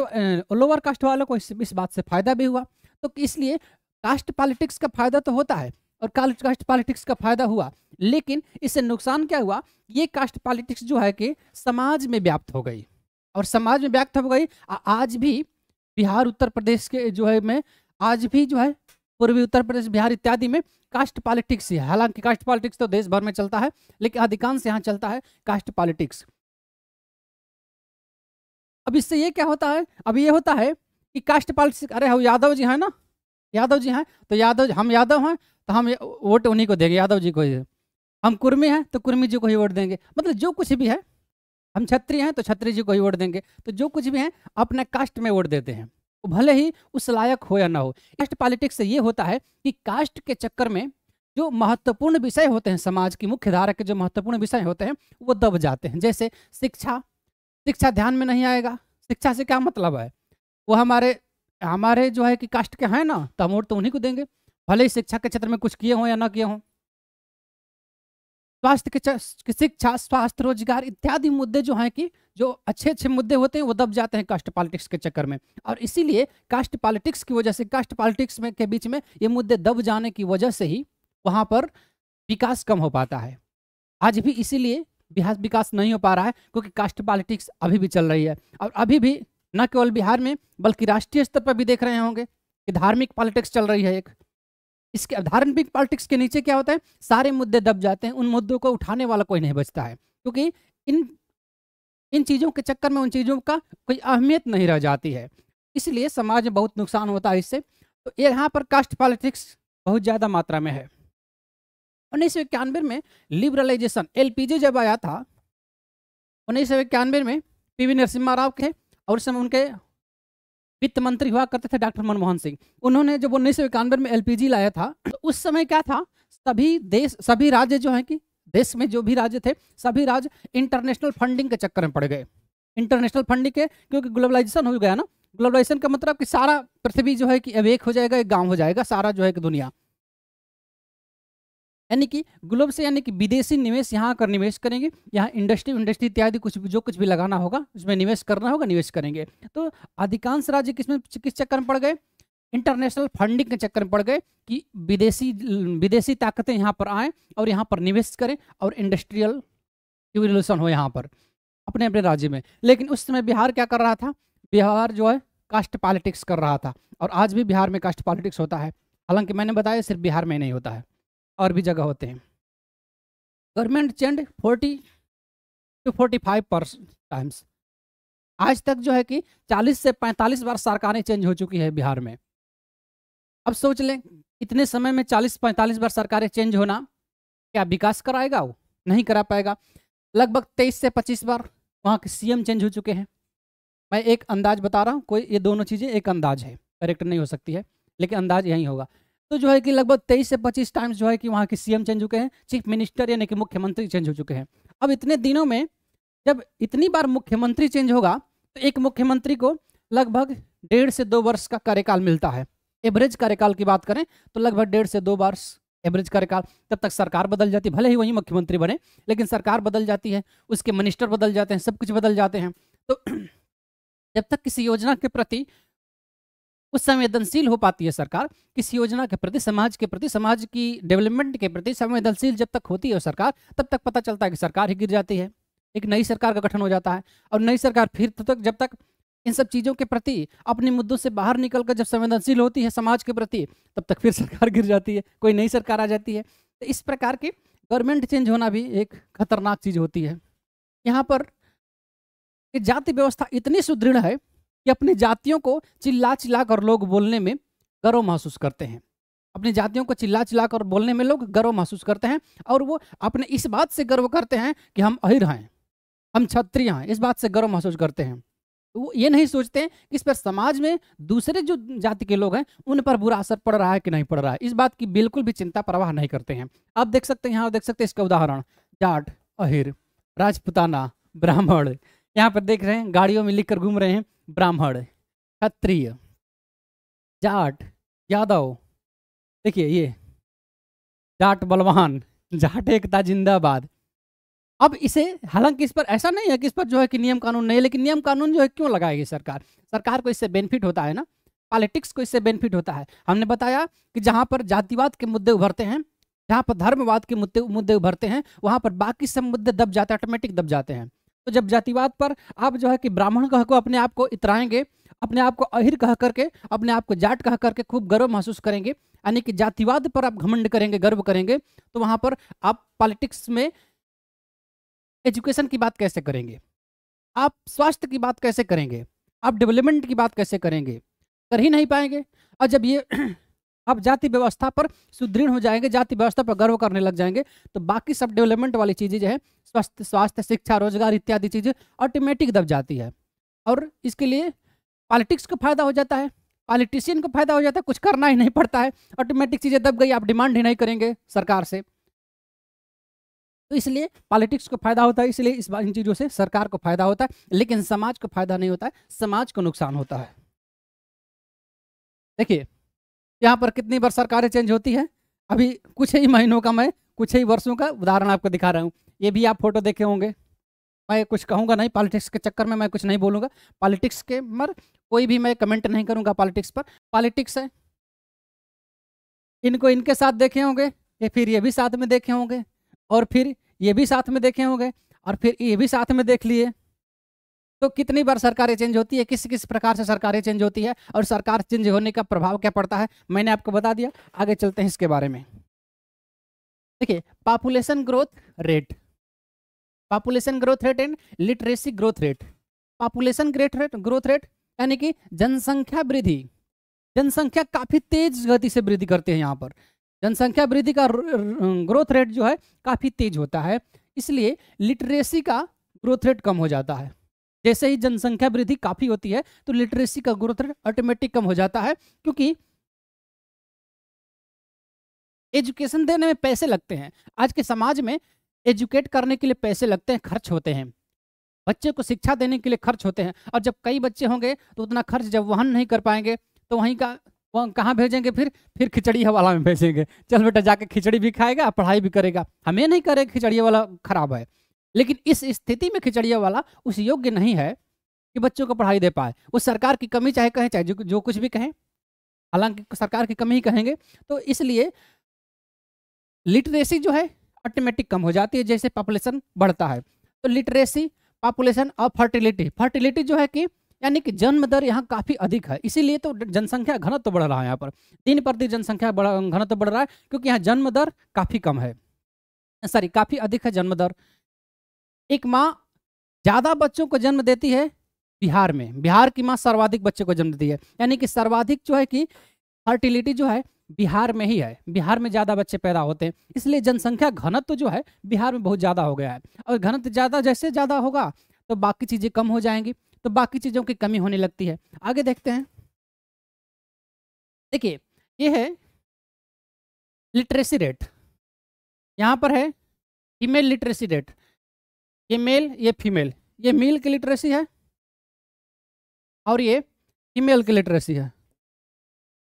लोअर कास्ट वालों को इस, इस बात से फायदा भी हुआ तो इसलिए कास्ट पॉलिटिक्स का फायदा तो होता है और कास्ट पॉलिटिक्स का फायदा हुआ लेकिन इससे नुकसान क्या हुआ ये कास्ट पॉलिटिक्स जो है कि समाज में व्याप्त हो गई और समाज में व्याप्त हो गई आज भी बिहार उत्तर प्रदेश के जो है में आज भी जो है पूर्वी उत्तर प्रदेश बिहार इत्यादि में कास्ट पॉलिटिक्स है हालांकि कास्ट पॉलिटिक्स तो देश भर में चलता है लेकिन अधिकांश यहाँ चलता है कास्ट पॉलिटिक्स अब इससे ये क्या होता है अब ये होता है कि कास्ट पॉलिटिक्स अरे हम यादव जी हैं ना यादव जी हैं तो यादव हम यादव हैं तो हम वोट उन्हीं को देंगे यादव जी को ही हम कुर्मी हैं तो कुर्मी जी को ही वोट देंगे मतलब जो कुछ भी है हम छत्री हैं तो छत्री जी को ही वोट देंगे तो जो कुछ भी है अपने कास्ट में वोट देते हैं तो भले ही उस लायक हो या ना हो कास्ट पॉलिटिक्स से ये होता है कि कास्ट के चक्कर में जो महत्वपूर्ण विषय होते हैं समाज की मुख्य धारा के जो महत्वपूर्ण विषय होते हैं वो दब जाते हैं जैसे शिक्षा शिक्षा ध्यान में नहीं आएगा शिक्षा से क्या मतलब है वो हमारे हमारे जो है कि कास्ट के हैं ना तो हम तो उन्हीं को देंगे भले ही शिक्षा के क्षेत्र में कुछ किए हों या ना किए हों स्वास्थ्य के शिक्षा स्वास्थ्य रोजगार इत्यादि मुद्दे जो हैं कि जो अच्छे अच्छे मुद्दे होते हैं वो दब जाते हैं कास्ट पॉलिटिक्स के चक्कर में और इसीलिए कास्ट पॉलिटिक्स की वजह से कास्ट पॉलिटिक्स में के बीच में ये मुद्दे दब जाने की वजह से ही वहाँ पर विकास कम हो पाता है आज भी इसीलिए बिहार विकास नहीं हो पा रहा है क्योंकि कास्ट पॉलिटिक्स अभी भी चल रही है और अभी भी न केवल बिहार में बल्कि राष्ट्रीय स्तर पर भी देख रहे होंगे कि धार्मिक पॉलिटिक्स चल रही है एक इसके धार्मिक पॉलिटिक्स के नीचे क्या होता है सारे मुद्दे दब जाते हैं उन मुद्दों को उठाने वाला कोई नहीं बचता है क्योंकि इन इन चीज़ों के चक्कर में उन चीज़ों का कोई अहमियत नहीं रह जाती है इसलिए समाज में बहुत नुकसान होता है इससे तो यहाँ पर कास्ट पॉलिटिक्स बहुत ज़्यादा मात्रा में है उन्नीस सौ इक्यानवे में लिबरलाइजेशन एल जब आया था उन्नीस सौ इक्यानवे में वी नरसिम्हा राव के और उस समय उनके वित्त मंत्री हुआ करते थे डॉक्टर मनमोहन सिंह उन्होंने जब उन्नीस में एलपीजी लाया था तो उस समय क्या था सभी देश सभी राज्य जो है कि देश में जो भी राज्य थे सभी राज्य इंटरनेशनल फंडिंग के चक्कर में पड़ गए इंटरनेशनल फंडिंग के क्योंकि ग्लोबलाइजेशन हो गया ना ग्लोबलाइजेशन का मतलब कि सारा पृथ्वी जो है कि अब एक हो जाएगा एक गांव हो जाएगा सारा जो है कि दुनिया यानी कि ग्लोब से यानी कि विदेशी निवेश यहाँ कर निवेश करेंगे यहाँ इंडस्ट्री इंडस्ट्री इत्यादि कुछ भी जो कुछ भी लगाना होगा उसमें निवेश करना होगा निवेश करेंगे तो अधिकांश राज्य किसमें किस चक्कर में पड़ गए इंटरनेशनल फंडिंग के चक्कर में पड़ गए कि विदेशी विदेशी ताकतें यहाँ पर आएँ और यहाँ पर निवेश करें और इंडस्ट्रियल रिवोल्यूशन हो यहाँ पर अपने अपने राज्य में लेकिन उस समय बिहार क्या कर रहा था बिहार जो है कास्ट पॉलिटिक्स कर रहा था और आज भी बिहार में कास्ट पॉलिटिक्स होता है हालांकि मैंने बताया सिर्फ बिहार में नहीं होता है और भी जगह होते हैं government changed forty two forty five times आज तक जो है कि 40 से 45 बार सरकारें चेंज हो चुकी है बिहार में अब सोच लें इतने समय में 40-45 बार सरकारें चेंज होना क्या विकास कराएगा वो नहीं करा पाएगा लगभग 23 से 25 बार वहाँ के सीएम चेंज हो चुके हैं मैं एक अंदाज बता रहा हूँ कोई ये दोनों चीज़ें एक अंदाज है करेक्ट नहीं हो सकती है लेकिन अंदाज यही होगा तो जो है कि लगभग तेईस से पच्चीस टाइम्स जो है कि वहाँ के सीएम चेंज चुके हैं चीफ मिनिस्टर यानी कि मुख्यमंत्री चेंज हो चुके हैं अब इतने दिनों में जब इतनी बार मुख्यमंत्री चेंज होगा तो एक मुख्यमंत्री को लगभग डेढ़ से दो वर्ष का कार्यकाल मिलता है एवरेज कार्यकाल की बात करें तो लगभग डेढ़ से दो वर्ष एवरेज कार्यकाल तब तक सरकार बदल जाती भले ही वही मुख्यमंत्री बने लेकिन सरकार बदल जाती है उसके मिनिस्टर बदल जाते हैं सब कुछ बदल जाते हैं तो जब तक किसी योजना के प्रति उस संवेदनशील हो पाती है सरकार किस योजना के प्रति समाज के प्रति समाज की डेवलपमेंट के प्रति संवेदनशील जब तक होती है सरकार तब तक पता चलता है कि सरकार ही गिर जाती है एक नई सरकार का गठन हो जाता है और नई सरकार फिर तो तक जब तक इन सब चीज़ों के प्रति अपने मुद्दों से बाहर निकलकर जब संवेदनशील होती है समाज के प्रति तब तक फिर सरकार गिर जाती है कोई नई सरकार आ जाती है तो इस प्रकार की गवर्नमेंट चेंज होना भी एक खतरनाक चीज़ होती है यहाँ पर जाति व्यवस्था इतनी सुदृढ़ है कि अपने जातियों को चिल्ला चिल्ला कर लोग बोलने में गर्व महसूस करते हैं अपने जातियों को चिल्ला चिल्ला कर बोलने में लोग गर्व महसूस करते हैं और वो अपने इस बात से गर्व करते हैं कि हम अहिर हैं हम क्षत्रिय हैं इस बात से गर्व महसूस करते हैं तो वो ये नहीं सोचते हैं कि इस पर समाज में दूसरे जो जाति के लोग हैं उन पर बुरा असर पड़ रहा है कि नहीं पड़ रहा है इस बात की बिल्कुल भी चिंता प्रवाह नहीं करते हैं आप देख सकते हैं यहाँ देख सकते हैं इसका उदाहरण जाट अहिर राजपुताना ब्राह्मण यहाँ पर देख रहे हैं गाड़ियों में लिख कर घूम रहे हैं ब्राह्मण क्षत्रिय जाट यादव देखिए ये जाट बलवान जाट एकता जिंदाबाद अब इसे हालांकि इस पर ऐसा नहीं है कि इस पर जो है कि नियम कानून नहीं है लेकिन नियम कानून जो है क्यों लगाएगी सरकार सरकार को इससे बेनिफिट होता है ना पॉलिटिक्स को इससे बेनिफिट होता है हमने बताया कि जहाँ पर जातिवाद के मुद्दे उभरते हैं जहाँ पर धर्मवाद के मुद्दे मुद्दे उभरते हैं वहाँ पर बाकी सब मुद्दे दब जाते हैं ऑटोमेटिक दब जाते हैं तो जब जातिवाद पर आप जो है कि ब्राह्मण कह को अपने आप को इतराएंगे अपने आप को अहिर कह करके अपने आप को जाट कह करके खूब गर्व महसूस करेंगे यानी कि जातिवाद पर आप घमंड करेंगे गर्व करेंगे तो वहाँ पर आप पॉलिटिक्स में एजुकेशन की बात कैसे करेंगे आप स्वास्थ्य की बात कैसे करेंगे आप डेवलपमेंट की बात कैसे करेंगे कर ही नहीं पाएंगे और जब ये आप जाति व्यवस्था पर सुदृढ़ हो जाएंगे जाति व्यवस्था पर गर्व करने लग जाएंगे तो बाकी सब डेवलपमेंट वाली चीज़ें जो है स्वास्थ्य स्वास्थ्य शिक्षा रोजगार इत्यादि चीज़ें ऑटोमेटिक दब जाती है और इसके लिए पॉलिटिक्स को फायदा हो जाता है पॉलिटिशियन को फायदा हो जाता है कुछ करना ही नहीं पड़ता है ऑटोमेटिक चीज़ें दब गई आप डिमांड ही नहीं करेंगे सरकार से तो इसलिए पॉलिटिक्स को फायदा होता है इसलिए इस इन चीज़ों से सरकार को फायदा होता है लेकिन समाज को फायदा नहीं होता है समाज को नुकसान होता है देखिए यहाँ पर कितनी बार सरकारें चेंज होती है अभी कुछ ही महीनों का मैं कुछ ही वर्षों का उदाहरण आपको दिखा रहा हूँ ये भी आप फोटो देखे होंगे मैं कुछ कहूँगा नहीं पॉलिटिक्स के चक्कर में मैं कुछ नहीं बोलूँगा पॉलिटिक्स के मर कोई भी मैं कमेंट नहीं करूँगा पॉलिटिक्स पर पॉलिटिक्स है इनको इनके साथ देखे होंगे ये फिर ये भी साथ में देखे होंगे और फिर ये भी साथ में देखे होंगे और फिर ये भी साथ में देख लिए तो कितनी बार सरकारें चेंज होती है किस किस प्रकार से सरकारें चेंज होती है और सरकार चेंज होने का प्रभाव क्या पड़ता है मैंने आपको बता दिया आगे चलते हैं इसके बारे में देखिए population growth rate population growth rate and literacy growth rate population great rate growth rate यानी कि जनसंख्या वृद्धि जनसंख्या काफी तेज गति से वृद्धि करती है यहाँ पर जनसंख्या वृद्धि का ग्रोथ रेट जो है काफी तेज होता है इसलिए लिटरेसी का ग्रोथ रेट कम हो जाता है जैसे ही जनसंख्या वृद्धि काफ़ी होती है तो लिटरेसी का ग्रोथ रेट ऑटोमेटिक कम हो जाता है क्योंकि एजुकेशन देने में पैसे लगते हैं आज के समाज में एजुकेट करने के लिए पैसे लगते हैं खर्च होते हैं बच्चे को शिक्षा देने के लिए खर्च होते हैं और जब कई बच्चे होंगे तो उतना खर्च जब वहन नहीं कर पाएंगे तो वहीं का वह कहाँ भेजेंगे फिर फिर खिचड़ी वाला में भेजेंगे चल बेटा जाके खिचड़ी भी खाएगा पढ़ाई भी करेगा हमें नहीं करेगा खिचड़ी वाला खराब है लेकिन इस स्थिति में खिचड़िया वाला उस योग्य नहीं है कि बच्चों को पढ़ाई दे पाए वो सरकार की कमी चाहे कहें चाहे जो, जो कुछ भी कहें हालांकि सरकार की कमी ही कहेंगे तो इसलिए लिटरेसी जो है ऑटोमेटिक कम हो जाती है जैसे पॉपुलेशन बढ़ता है तो लिटरेसी पॉपुलेशन और फर्टिलिटी फर्टिलिटी जो है कि यानी कि जन्म दर यहाँ काफ़ी अधिक है इसीलिए तो जनसंख्या घनत्व तो बढ़ रहा है यहाँ पर दिन प्रति जनसंख्या घनत्व तो बढ़ रहा है क्योंकि यहाँ जन्म दर काफ़ी कम है सॉरी काफ़ी अधिक है जन्म दर एक माँ ज़्यादा बच्चों को जन्म देती है बिहार में बिहार की माँ सर्वाधिक बच्चों को जन्म देती है यानी कि सर्वाधिक जो है कि फर्टिलिटी जो है बिहार में ही है बिहार में ज़्यादा बच्चे पैदा होते हैं इसलिए जनसंख्या घनत्व तो जो है बिहार में बहुत ज़्यादा हो गया है और घनत्व ज़्यादा जैसे ज़्यादा होगा तो बाकी चीज़ें कम हो जाएंगी तो बाकी चीज़ों की कमी होने लगती है आगे देखते हैं देखिए ये है लिटरेसी रेट यहाँ पर है फीमेल लिटरेसी रेट ये मेल ये फीमेल ये मेल की लिटरेसी है और ये फीमेल की लिटरेसी है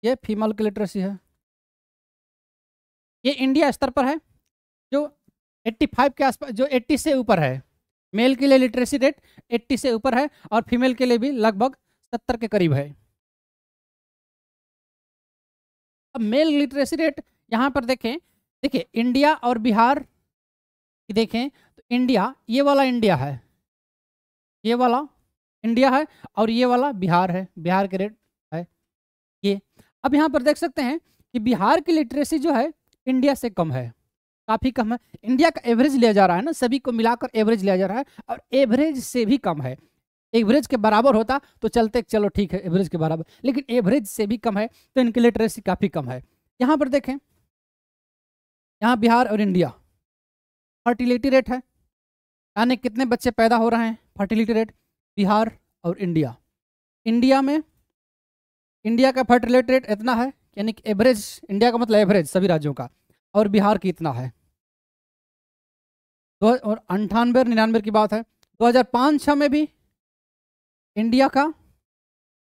ये फीमेल की लिटरेसी है ये इंडिया स्तर पर है जो 85 के आसपास जो 80 से ऊपर है मेल के लिए लिटरेसी रेट 80 से ऊपर है और फीमेल के लिए भी लगभग 70 के करीब है अब मेल लिटरेसी रेट यहाँ पर देखें देखिए इंडिया और बिहार देखें इंडिया ये वाला इंडिया है ये वाला इंडिया है और ये वाला बिहार है बिहार के रेट है ये अब यहाँ पर देख सकते हैं कि बिहार की लिटरेसी जो है इंडिया से कम है काफ़ी कम है इंडिया का एवरेज लिया जा रहा है ना सभी को मिलाकर एवरेज लिया जा रहा है और एवरेज से भी कम है एवरेज के बराबर होता तो चलते चलो ठीक है एवरेज के बराबर लेकिन एवरेज से भी कम है तो इनकी लिटरेसी काफ़ी कम है यहाँ पर देखें यहाँ बिहार और इंडिया फर्टिलिटी रेट है यानी कितने बच्चे पैदा हो रहे हैं फर्टिलिटी रेट बिहार और इंडिया इंडिया में इंडिया का फर्टिलिटी रेट इतना है यानी कि एवरेज इंडिया का मतलब एवरेज सभी राज्यों का और बिहार की इतना है दो और अंठानवे और निन्यानवे की बात है 2005 छः में भी इंडिया का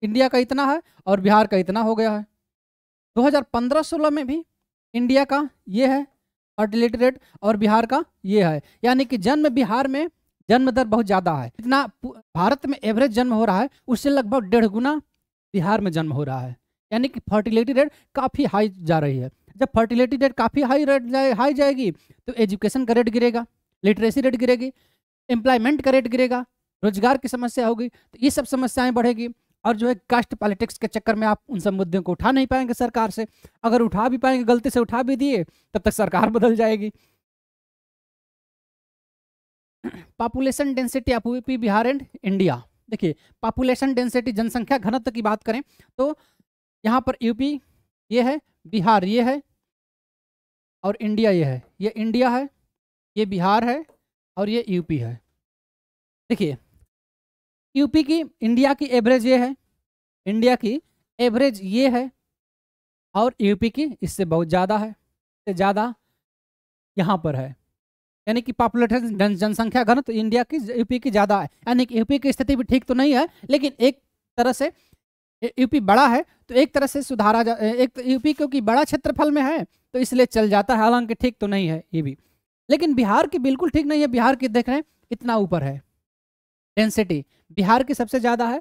इंडिया का इतना है और बिहार का इतना हो गया है 2015 सोलह में भी इंडिया का ये है अटलिटरेट और बिहार का ये है यानी कि जन्म बिहार में जन्म दर बहुत ज़्यादा है इतना भारत में एवरेज जन्म हो रहा है उससे लगभग डेढ़ गुना बिहार में जन्म हो रहा है यानी कि फर्टिलिटी रेट काफ़ी हाई जा रही है जब फर्टिलिटी रेट काफ़ी हाई रेट जाए हाई जाएगी तो एजुकेशन का रेट गिरेगा लिटरेसी रेट गिरेगी एम्प्लॉयमेंट का रेट गिरेगा रोजगार की समस्या होगी तो ये सब समस्याएं बढ़ेगी और जो है कास्ट पॉलिटिक्स के चक्कर में आप उन सब मुद्दों को उठा नहीं पाएंगे सरकार से अगर उठा भी पाएंगे गलती से उठा भी दिए तब तक सरकार बदल जाएगी population density of UP Bihar and India देखिए पॉपुलेशन डेंसिटी जनसंख्या घनत्व की बात करें तो यहाँ पर यूपी ये है बिहार ये है और इंडिया ये है ये इंडिया है ये बिहार है और ये यूपी है देखिए यूपी की इंडिया की एवरेज ये है इंडिया की एवरेज ये है और यूपी की इससे बहुत ज़्यादा है इससे ज़्यादा यहाँ पर है यानी कि पॉपुलेशन जनसंख्या घनत्व तो इंडिया की यूपी की ज़्यादा है यानी कि यूपी की स्थिति भी ठीक तो नहीं है लेकिन एक तरह से यूपी बड़ा है तो एक तरह से सुधारा जा एक तो यूपी क्योंकि बड़ा क्षेत्रफल में है तो इसलिए चल जाता है हालांकि ठीक तो नहीं है ये भी लेकिन बिहार की बिल्कुल ठीक नहीं है बिहार की देख रहे हैं इतना ऊपर है डेंसिटी बिहार की सबसे ज़्यादा है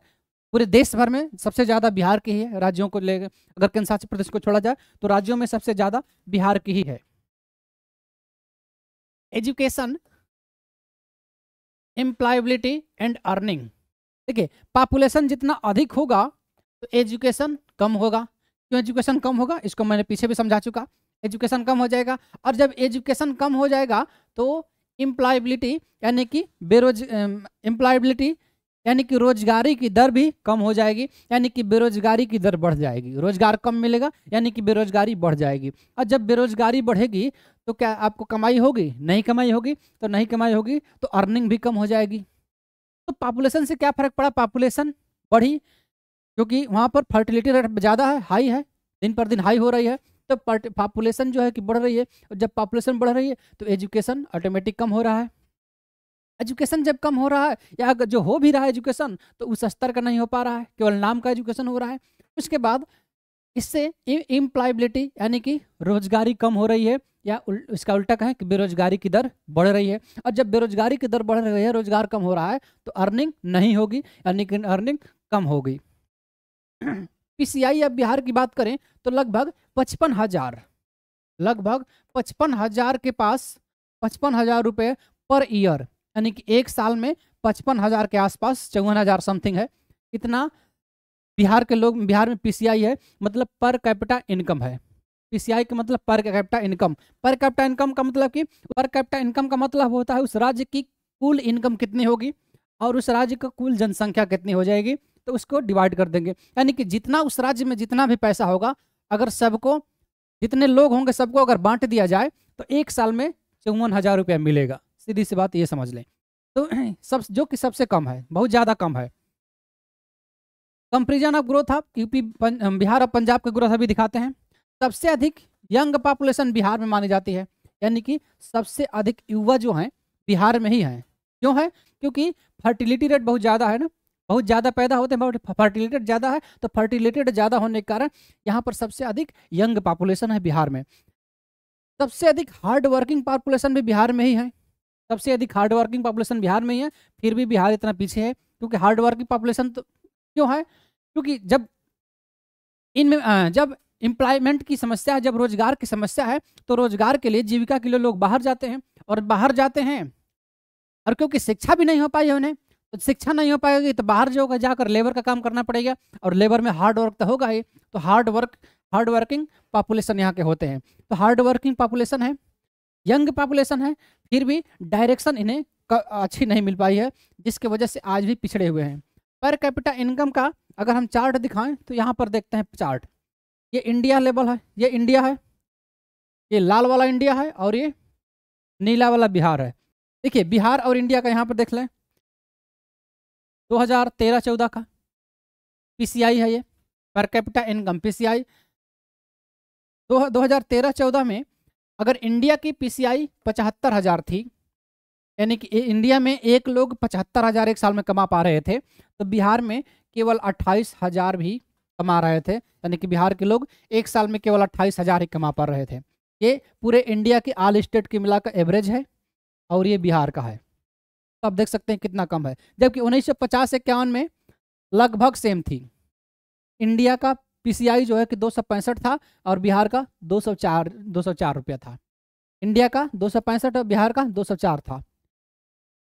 पूरे देश भर में सबसे ज़्यादा बिहार की ही है राज्यों को ले अगर केंद्रशासित प्रदेश को छोड़ा जाए तो राज्यों में सबसे ज़्यादा बिहार की ही है एजुकेशन एम्प्लॉयबिलिटी एंड अर्निंग देखिए पॉपुलेशन जितना अधिक होगा तो एजुकेशन कम होगा क्यों एजुकेशन कम होगा इसको मैंने पीछे भी समझा चुका एजुकेशन कम हो जाएगा और जब एजुकेशन कम हो जाएगा तो एम्प्लॉयबिलिटी यानी कि बेरोज एम्प्लॉयबिलिटी यानी कि रोजगारी की दर भी कम हो जाएगी यानी कि बेरोजगारी की दर बढ़ जाएगी रोजगार कम मिलेगा यानी कि बेरोजगारी बढ़ जाएगी और जब बेरोजगारी बढ़ेगी तो क्या आपको कमाई होगी नहीं कमाई होगी तो नहीं कमाई होगी तो अर्निंग भी कम हो जाएगी तो पॉपुलेशन से क्या फ़र्क पड़ा पॉपुलेशन बढ़ी क्योंकि वहाँ पर फर्टिलिटी रेट ज़्यादा है हाई है दिन पर दिन हाई हो रही है तो पॉपुलेशन जो है कि बढ़ रही है और जब पॉपुलेशन बढ़ रही है तो एजुकेशन ऑटोमेटिक कम हो रहा है एजुकेशन जब कम हो रहा है या जो हो भी रहा है एजुकेशन तो उस स्तर का नहीं हो पा रहा है केवल नाम का एजुकेशन हो रहा है उसके बाद इससे इम्प्लायबिलिटी यानी कि रोजगारी कम हो रही है या उल, इसका उल्टा कहें कि बेरोजगारी की दर बढ़ रही है और जब बेरोजगारी की दर बढ़ रही है रोजगार कम हो रहा है तो अर्निंग नहीं होगी यानी कि अर्निंग कम होगी पीसीआई या बिहार की बात करें तो लगभग पचपन हजार लगभग पचपन हजार के पास पचपन हजार रुपये पर ईयर यानी कि एक साल में पचपन हजार के आसपास चौवन हजार समथिंग है इतना बिहार के लोग बिहार में पीसीआई है मतलब पर कैपिटा इनकम है पीसीआई के मतलब per capita income per capita income का मतलब कि पर कैपिटा इनकम का मतलब होता है उस राज्य की कुल इनकम कितनी होगी और उस राज्य का कुल जनसंख्या कितनी हो जाएगी तो उसको डिवाइड कर देंगे यानी कि जितना उस राज्य में जितना भी पैसा होगा अगर सबको जितने लोग होंगे सबको अगर बांट दिया जाए तो एक साल में चौवन हज़ार रुपया मिलेगा सीधी सी बात ये समझ लें तो सब जो कि सबसे कम है बहुत ज़्यादा कम है कंपेरिजन ऑफ ग्रोथ आप यूपी बिहार और पंजाब के ग्रोथ अभी दिखाते हैं सबसे अधिक यंग पॉपुलेशन बिहार में मानी जाती है यानी कि सबसे अधिक युवा जो हैं बिहार में ही हैं क्यों है क्योंकि फर्टिलिटी रेट बहुत ज़्यादा है ना बहुत ज़्यादा पैदा होते हैं बट फर्टिलिटी ज़्यादा है तो फर्टिलिटी ज़्यादा होने के कारण यहाँ पर सबसे अधिक यंग पॉपुलेशन है बिहार में सबसे अधिक हार्ड वर्किंग पॉपुलेशन भी बिहार में ही है सबसे अधिक हार्ड वर्किंग पॉपुलेशन बिहार में ही है फिर भी बिहार इतना पीछे है क्योंकि हार्ड वर्किंग पॉपुलेशन तो क्यों है क्योंकि जब इनमें जब एम्प्लॉयमेंट की समस्या है जब रोजगार की समस्या है तो रोजगार के लिए जीविका के लिए लोग बाहर जाते हैं और बाहर जाते हैं और क्योंकि शिक्षा भी नहीं हो पाई है उन्हें तो शिक्षा नहीं हो पाएगी तो बाहर जो होगा जाकर लेबर का काम करना पड़ेगा और लेबर में हार्ड वर्क तो होगा ही तो hard work hard working population यहाँ के होते हैं तो हार्ड वर्किंग पॉपुलेशन है यंग पॉपुलेशन है फिर भी डायरेक्शन इन्हें अच्छी नहीं मिल पाई है जिसके वजह से आज भी पिछड़े हुए हैं पर कैपिटा इनकम का अगर हम चार्ट दिखाएं तो यहाँ पर देखते हैं चार्ट ये इंडिया लेवल है ये इंडिया है ये लाल वाला इंडिया है और ये नीला वाला बिहार है देखिए बिहार और इंडिया का यहाँ पर देख लें 2013-14 का पीसीआई है ये पर कैपिटा इनकम पीसीआई दो 2013-14 में अगर इंडिया की पीसीआई पचहत्तर हज़ार थी यानी कि इंडिया में एक लोग पचहत्तर हज़ार एक साल में कमा पा रहे थे तो बिहार में केवल अट्ठाईस हज़ार भी कमा रहे थे यानी कि बिहार के लोग एक साल में केवल अट्ठाईस हज़ार ही कमा पा रहे थे ये पूरे इंडिया के आल स्टेट के मिलाकर एवरेज है और ये बिहार का है तो आप देख सकते हैं कितना कम है जबकि उन्नीस सौ पचास इक्यावन में लगभग सेम थी इंडिया का पीसीआई जो है कि दो सौ पैंसठ था और बिहार का दो सौ चार दो सौ चार रुपया था इंडिया का दो सौ पैंसठ और बिहार का दो सौ चार था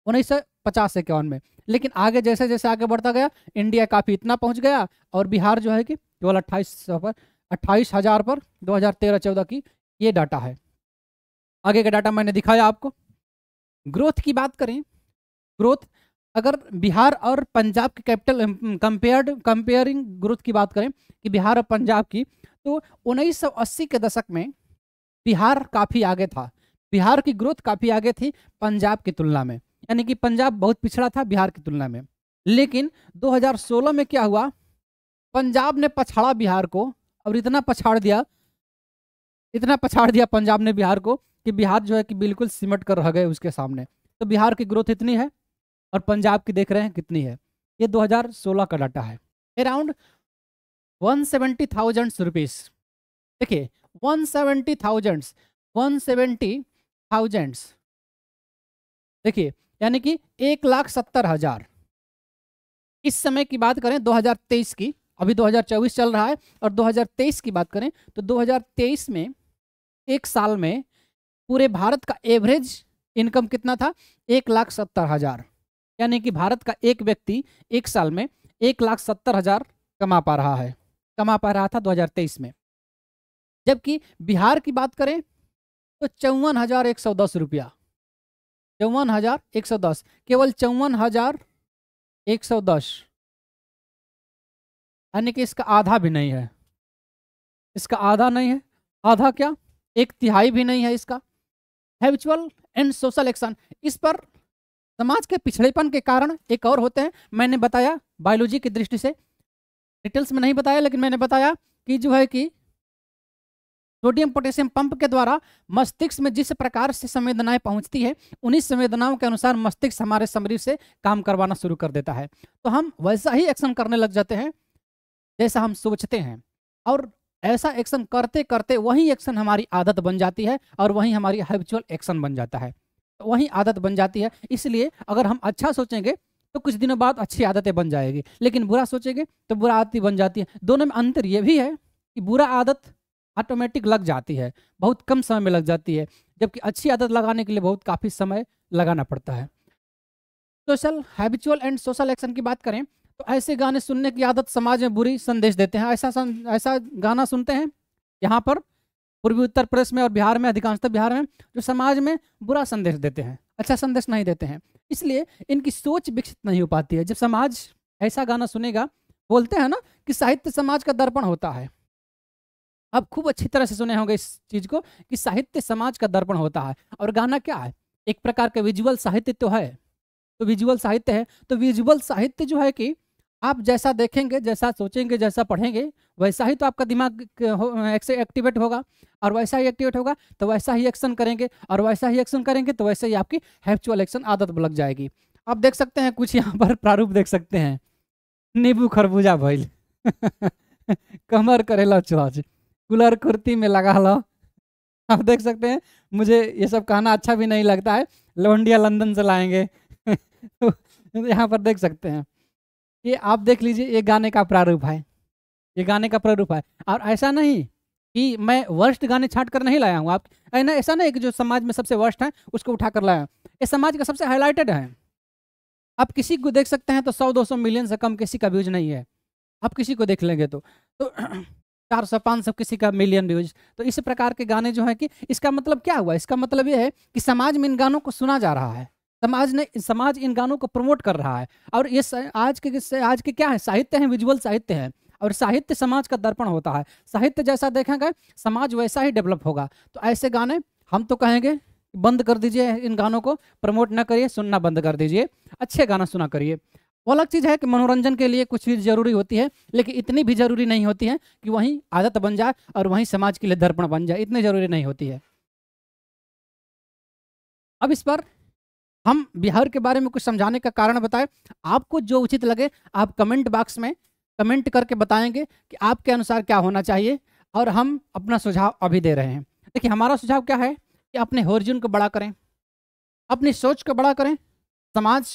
उन्नीस सौ पचास से इक्यावन में लेकिन आगे जैसे जैसे आगे बढ़ता गया इंडिया काफ़ी इतना पहुंच गया और बिहार जो है कि केवल अट्ठाईस सौ पर अट्ठाईस हज़ार पर दो हज़ार तेरह चौदह की ये डाटा है आगे का डाटा मैंने दिखाया आपको ग्रोथ की बात करें ग्रोथ अगर बिहार और पंजाब के कैपिटल कंपेयर्ड कंपेयरिंग ग्रोथ की बात करें कि बिहार और पंजाब की तो 1980 के दशक में बिहार काफ़ी आगे था बिहार की ग्रोथ काफ़ी आगे थी पंजाब की तुलना में यानी कि पंजाब बहुत पिछड़ा था बिहार की तुलना में लेकिन 2016 में क्या हुआ पंजाब ने पछाड़ा बिहार को और इतना पछाड़ दिया इतना पछाड़ दिया पंजाब ने बिहार को कि बिहार जो है कि बिल्कुल सिमट कर रह गए उसके सामने तो बिहार की ग्रोथ इतनी है और पंजाब की देख रहे हैं कितनी है ये 2016 का डाटा है around one seventy thousand rupees देखिए one seventy thousands one seventy thousands देखिए यानी कि एक लाख सत्तर हजार इस समय की बात करें 2023 की अभी 2024 चल रहा है और 2023 की बात करें तो 2023 में एक साल में पूरे भारत का एवरेज इनकम कितना था एक लाख सत्तर हजार यानी कि भारत का एक व्यक्ति एक साल में एक लाख सत्तर हजार कमा पा रहा है कमा पा रहा था 2023 में जबकि बिहार की बात करें तो चौवन हजार एक सौ दस रुपया चौवन हजार एक सौ दस केवल चौवन हजार एक सौ दस यानी कि इसका आधा भी नहीं है इसका आधा नहीं है आधा क्या एक तिहाई भी नहीं है इसका हैविचुअल एंड सोशल एक्शन इस पर समाज के पिछड़ेपन के कारण एक और होते हैं मैंने बताया बायोलॉजी की दृष्टि से डिटेल्स में नहीं बताया लेकिन मैंने बताया कि जो है कि सोडियम पोटेशियम पंप के द्वारा मस्तिष्क में जिस प्रकार से संवेदनाएं पहुंचती है उन्हीं संवेदनाओं के अनुसार मस्तिष्क हमारे शरीर से काम करवाना शुरू कर देता है तो हम वैसा ही एक्शन करने लग जाते हैं जैसा हम सोचते हैं और ऐसा एक्शन करते करते वही एक्शन हमारी आदत बन जाती है और वही हमारी हैबिचुअल एक्शन बन जाता है वहीं आदत बन जाती है इसलिए अगर हम अच्छा सोचेंगे तो कुछ दिनों बाद अच्छी आदतें बन जाएगी लेकिन बुरा सोचेंगे तो बुरा आदत बन जाती है दोनों में अंतर यह भी है कि बुरा आदत ऑटोमेटिक लग जाती है बहुत कम समय में लग जाती है जबकि अच्छी आदत लगाने के लिए बहुत काफ़ी समय लगाना पड़ता है social habitual and social action की बात करें तो ऐसे गाने सुनने की आदत समाज में बुरी संदेश देते हैं ऐसा ऐसा गाना सुनते हैं यहाँ पर पूर्वी उत्तर प्रदेश में और बिहार में अधिकांशतः तो बिहार में जो समाज में बुरा संदेश देते हैं अच्छा संदेश नहीं देते हैं इसलिए इनकी सोच विकसित नहीं हो पाती है जब समाज ऐसा गाना सुनेगा बोलते हैं ना कि साहित्य समाज का दर्पण होता है आप खूब अच्छी तरह से सुने होंगे इस चीज को कि साहित्य समाज का दर्पण होता है और गाना क्या है एक प्रकार का विजुअल साहित्य तो है तो विजुअल साहित्य है तो विजुअल साहित्य जो है कि आप जैसा देखेंगे जैसा सोचेंगे जैसा पढ़ेंगे वैसा ही तो आपका दिमाग एक्टिवेट होगा और वैसा ही एक्टिवेट होगा तो वैसा ही एक्शन करेंगे और वैसा ही एक्शन करेंगे तो वैसे ही आपकी हैप्चुअल एक्शन आदत लग जाएगी आप देख सकते हैं कुछ यहाँ पर प्रारूप देख सकते हैं नींबू खरबूजा भैल कमर करेला चौच कूलर कुर्ती में लगा लो आप देख सकते हैं मुझे ये सब कहना अच्छा भी नहीं लगता है लोहंडिया लंदन से लाएंगे तो यहाँ पर देख सकते हैं ये आप देख लीजिए ये गाने का प्रारूप है ये गाने का प्रारूप है और ऐसा नहीं कि मैं वर्ष गाने छाट कर नहीं लाया हूँ आप ना ऐसा नहीं कि जो समाज में सबसे वर्ष है उसको उठा कर लाया ये समाज का सबसे हाईलाइटेड है आप किसी को देख सकते हैं तो सौ दो सौ मिलियन से कम किसी का व्यूज नहीं है आप किसी को देख लेंगे तो तो चार सौ पाँच सौ किसी का मिलियन व्यूज तो इस प्रकार के गाने जो है कि इसका मतलब क्या हुआ इसका मतलब ये है कि समाज में इन गानों को सुना जा रहा है समाज ने समाज इन गानों को प्रमोट कर रहा है और ये आज के आज के क्या है साहित्य है विजुअल साहित्य है और साहित्य समाज का दर्पण होता है साहित्य जैसा देखेंगे समाज वैसा ही डेवलप होगा तो ऐसे गाने हम तो कहेंगे बंद कर दीजिए इन गानों को प्रमोट ना करिए सुनना बंद कर दीजिए अच्छे गाना सुना करिए वो अलग चीज़ है कि मनोरंजन के लिए कुछ चीज़ जरूरी होती है लेकिन इतनी भी जरूरी नहीं होती है कि वहीं आदत बन जाए और वहीं समाज के लिए दर्पण बन जाए इतनी जरूरी नहीं होती है अब इस पर हम बिहार के बारे में कुछ समझाने का कारण बताएं आपको जो उचित लगे आप कमेंट बॉक्स में कमेंट करके बताएंगे कि आपके अनुसार क्या होना चाहिए और हम अपना सुझाव अभी दे रहे हैं देखिए हमारा सुझाव क्या है कि अपने होर्जुन को बड़ा करें अपनी सोच को बड़ा करें समाज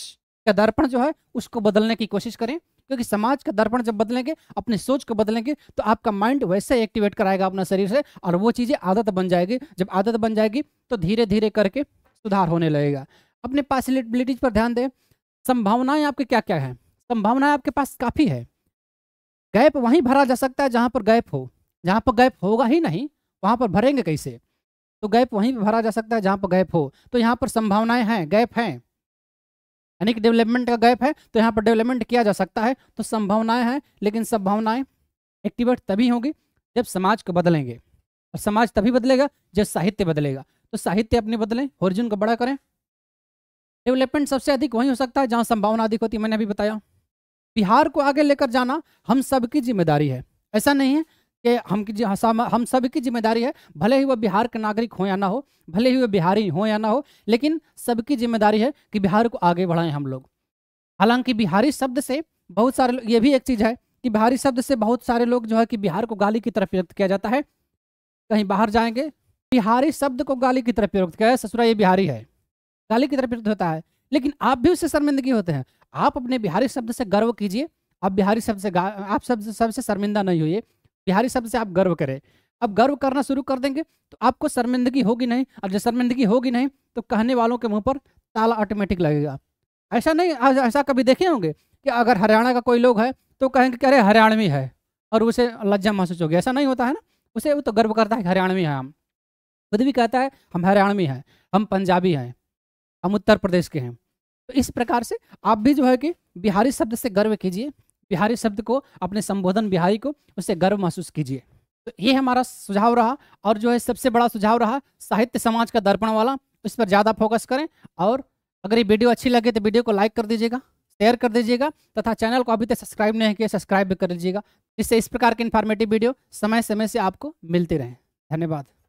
का दर्पण जो है उसको बदलने की कोशिश करें क्योंकि समाज का दर्पण जब बदलेंगे अपनी सोच को बदलेंगे तो आपका माइंड वैसे एक्टिवेट कराएगा अपना शरीर से और वो चीज़ें आदत बन जाएगी जब आदत बन जाएगी तो धीरे धीरे करके सुधार होने लगेगा अपने पासिलिटिलिटीज पर ध्यान दें संभावनाएं आपके क्या क्या हैं संभावनाएं आपके पास काफ़ी है गैप वहीं भरा जा सकता है जहाँ पर गैप हो जहाँ पर गैप होगा ही नहीं वहाँ पर भरेंगे कैसे तो गैप वहीं पर भरा जा सकता है जहाँ पर गैप हो तो यहाँ पर संभावनाएं हैं गैप हैं यानी कि डेवलपमेंट का गैप है तो यहाँ पर डेवलपमेंट किया जा सकता है तो संभावनाएं हैं लेकिन संभावनाएं एक्टिवेट तभी होंगी जब समाज को बदलेंगे और समाज तभी बदलेगा जब साहित्य बदलेगा तो साहित्य अपने बदलें ओरिजिन को बड़ा करें डेवलपमेंट सबसे अधिक वहीं हो सकता है जहां संभावना अधिक होती है मैंने अभी बताया बिहार को आगे लेकर जाना हम सबकी जिम्मेदारी है ऐसा नहीं है कि हम की हम सब की जिम्मेदारी है भले ही वह बिहार के नागरिक हो या ना हो भले ही वह बिहारी हो या ना हो लेकिन सबकी जिम्मेदारी है कि बिहार को आगे बढ़ाएं हम लोग हालांकि बिहारी शब्द से बहुत सारे ये भी एक चीज़ है कि बिहारी शब्द से बहुत सारे लोग जो है कि बिहार को गाली की तरफ व्यक्त किया जाता है कहीं बाहर जाएंगे बिहारी शब्द को गाली की तरफ व्यक्त किया ससुरा ये बिहारी है गाली की तरह प्रयुक्त होता है लेकिन आप भी उससे शर्मिंदगी होते हैं आप अपने बिहारी शब्द से गर्व कीजिए आप बिहारी शब्द से आप शब्द सबसे शर्मिंदा नहीं होइए बिहारी शब्द से आप गर्व करें अब गर्व करना शुरू कर देंगे तो आपको शर्मिंदगी होगी नहीं और जब शर्मिंदगी होगी नहीं तो कहने वालों के मुंह पर ताला ऑटोमेटिक लगेगा ऐसा नहीं ऐसा कभी देखे होंगे कि अगर हरियाणा का कोई लोग है तो कहेंगे कि अरे हरियाणवी है और उसे लज्जा महसूस होगी ऐसा नहीं होता है ना उसे वो तो गर्व करता है हरियाणवी है हम खुद भी कहता है हम हरियाणवी हैं हम पंजाबी हैं हम उत्तर प्रदेश के हैं तो इस प्रकार से आप भी जो है कि बिहारी शब्द से गर्व कीजिए बिहारी शब्द को अपने संबोधन बिहारी को उससे गर्व महसूस कीजिए तो ये हमारा सुझाव रहा और जो है सबसे बड़ा सुझाव रहा साहित्य समाज का दर्पण वाला उस पर ज़्यादा फोकस करें और अगर ये वीडियो अच्छी लगे तो वीडियो को लाइक कर दीजिएगा शेयर कर दीजिएगा तथा चैनल को अभी तक सब्सक्राइब नहीं किया सब्सक्राइब भी कर लीजिएगा जिससे इस प्रकार के इन्फॉर्मेटिव वीडियो समय समय से आपको मिलते रहें धन्यवाद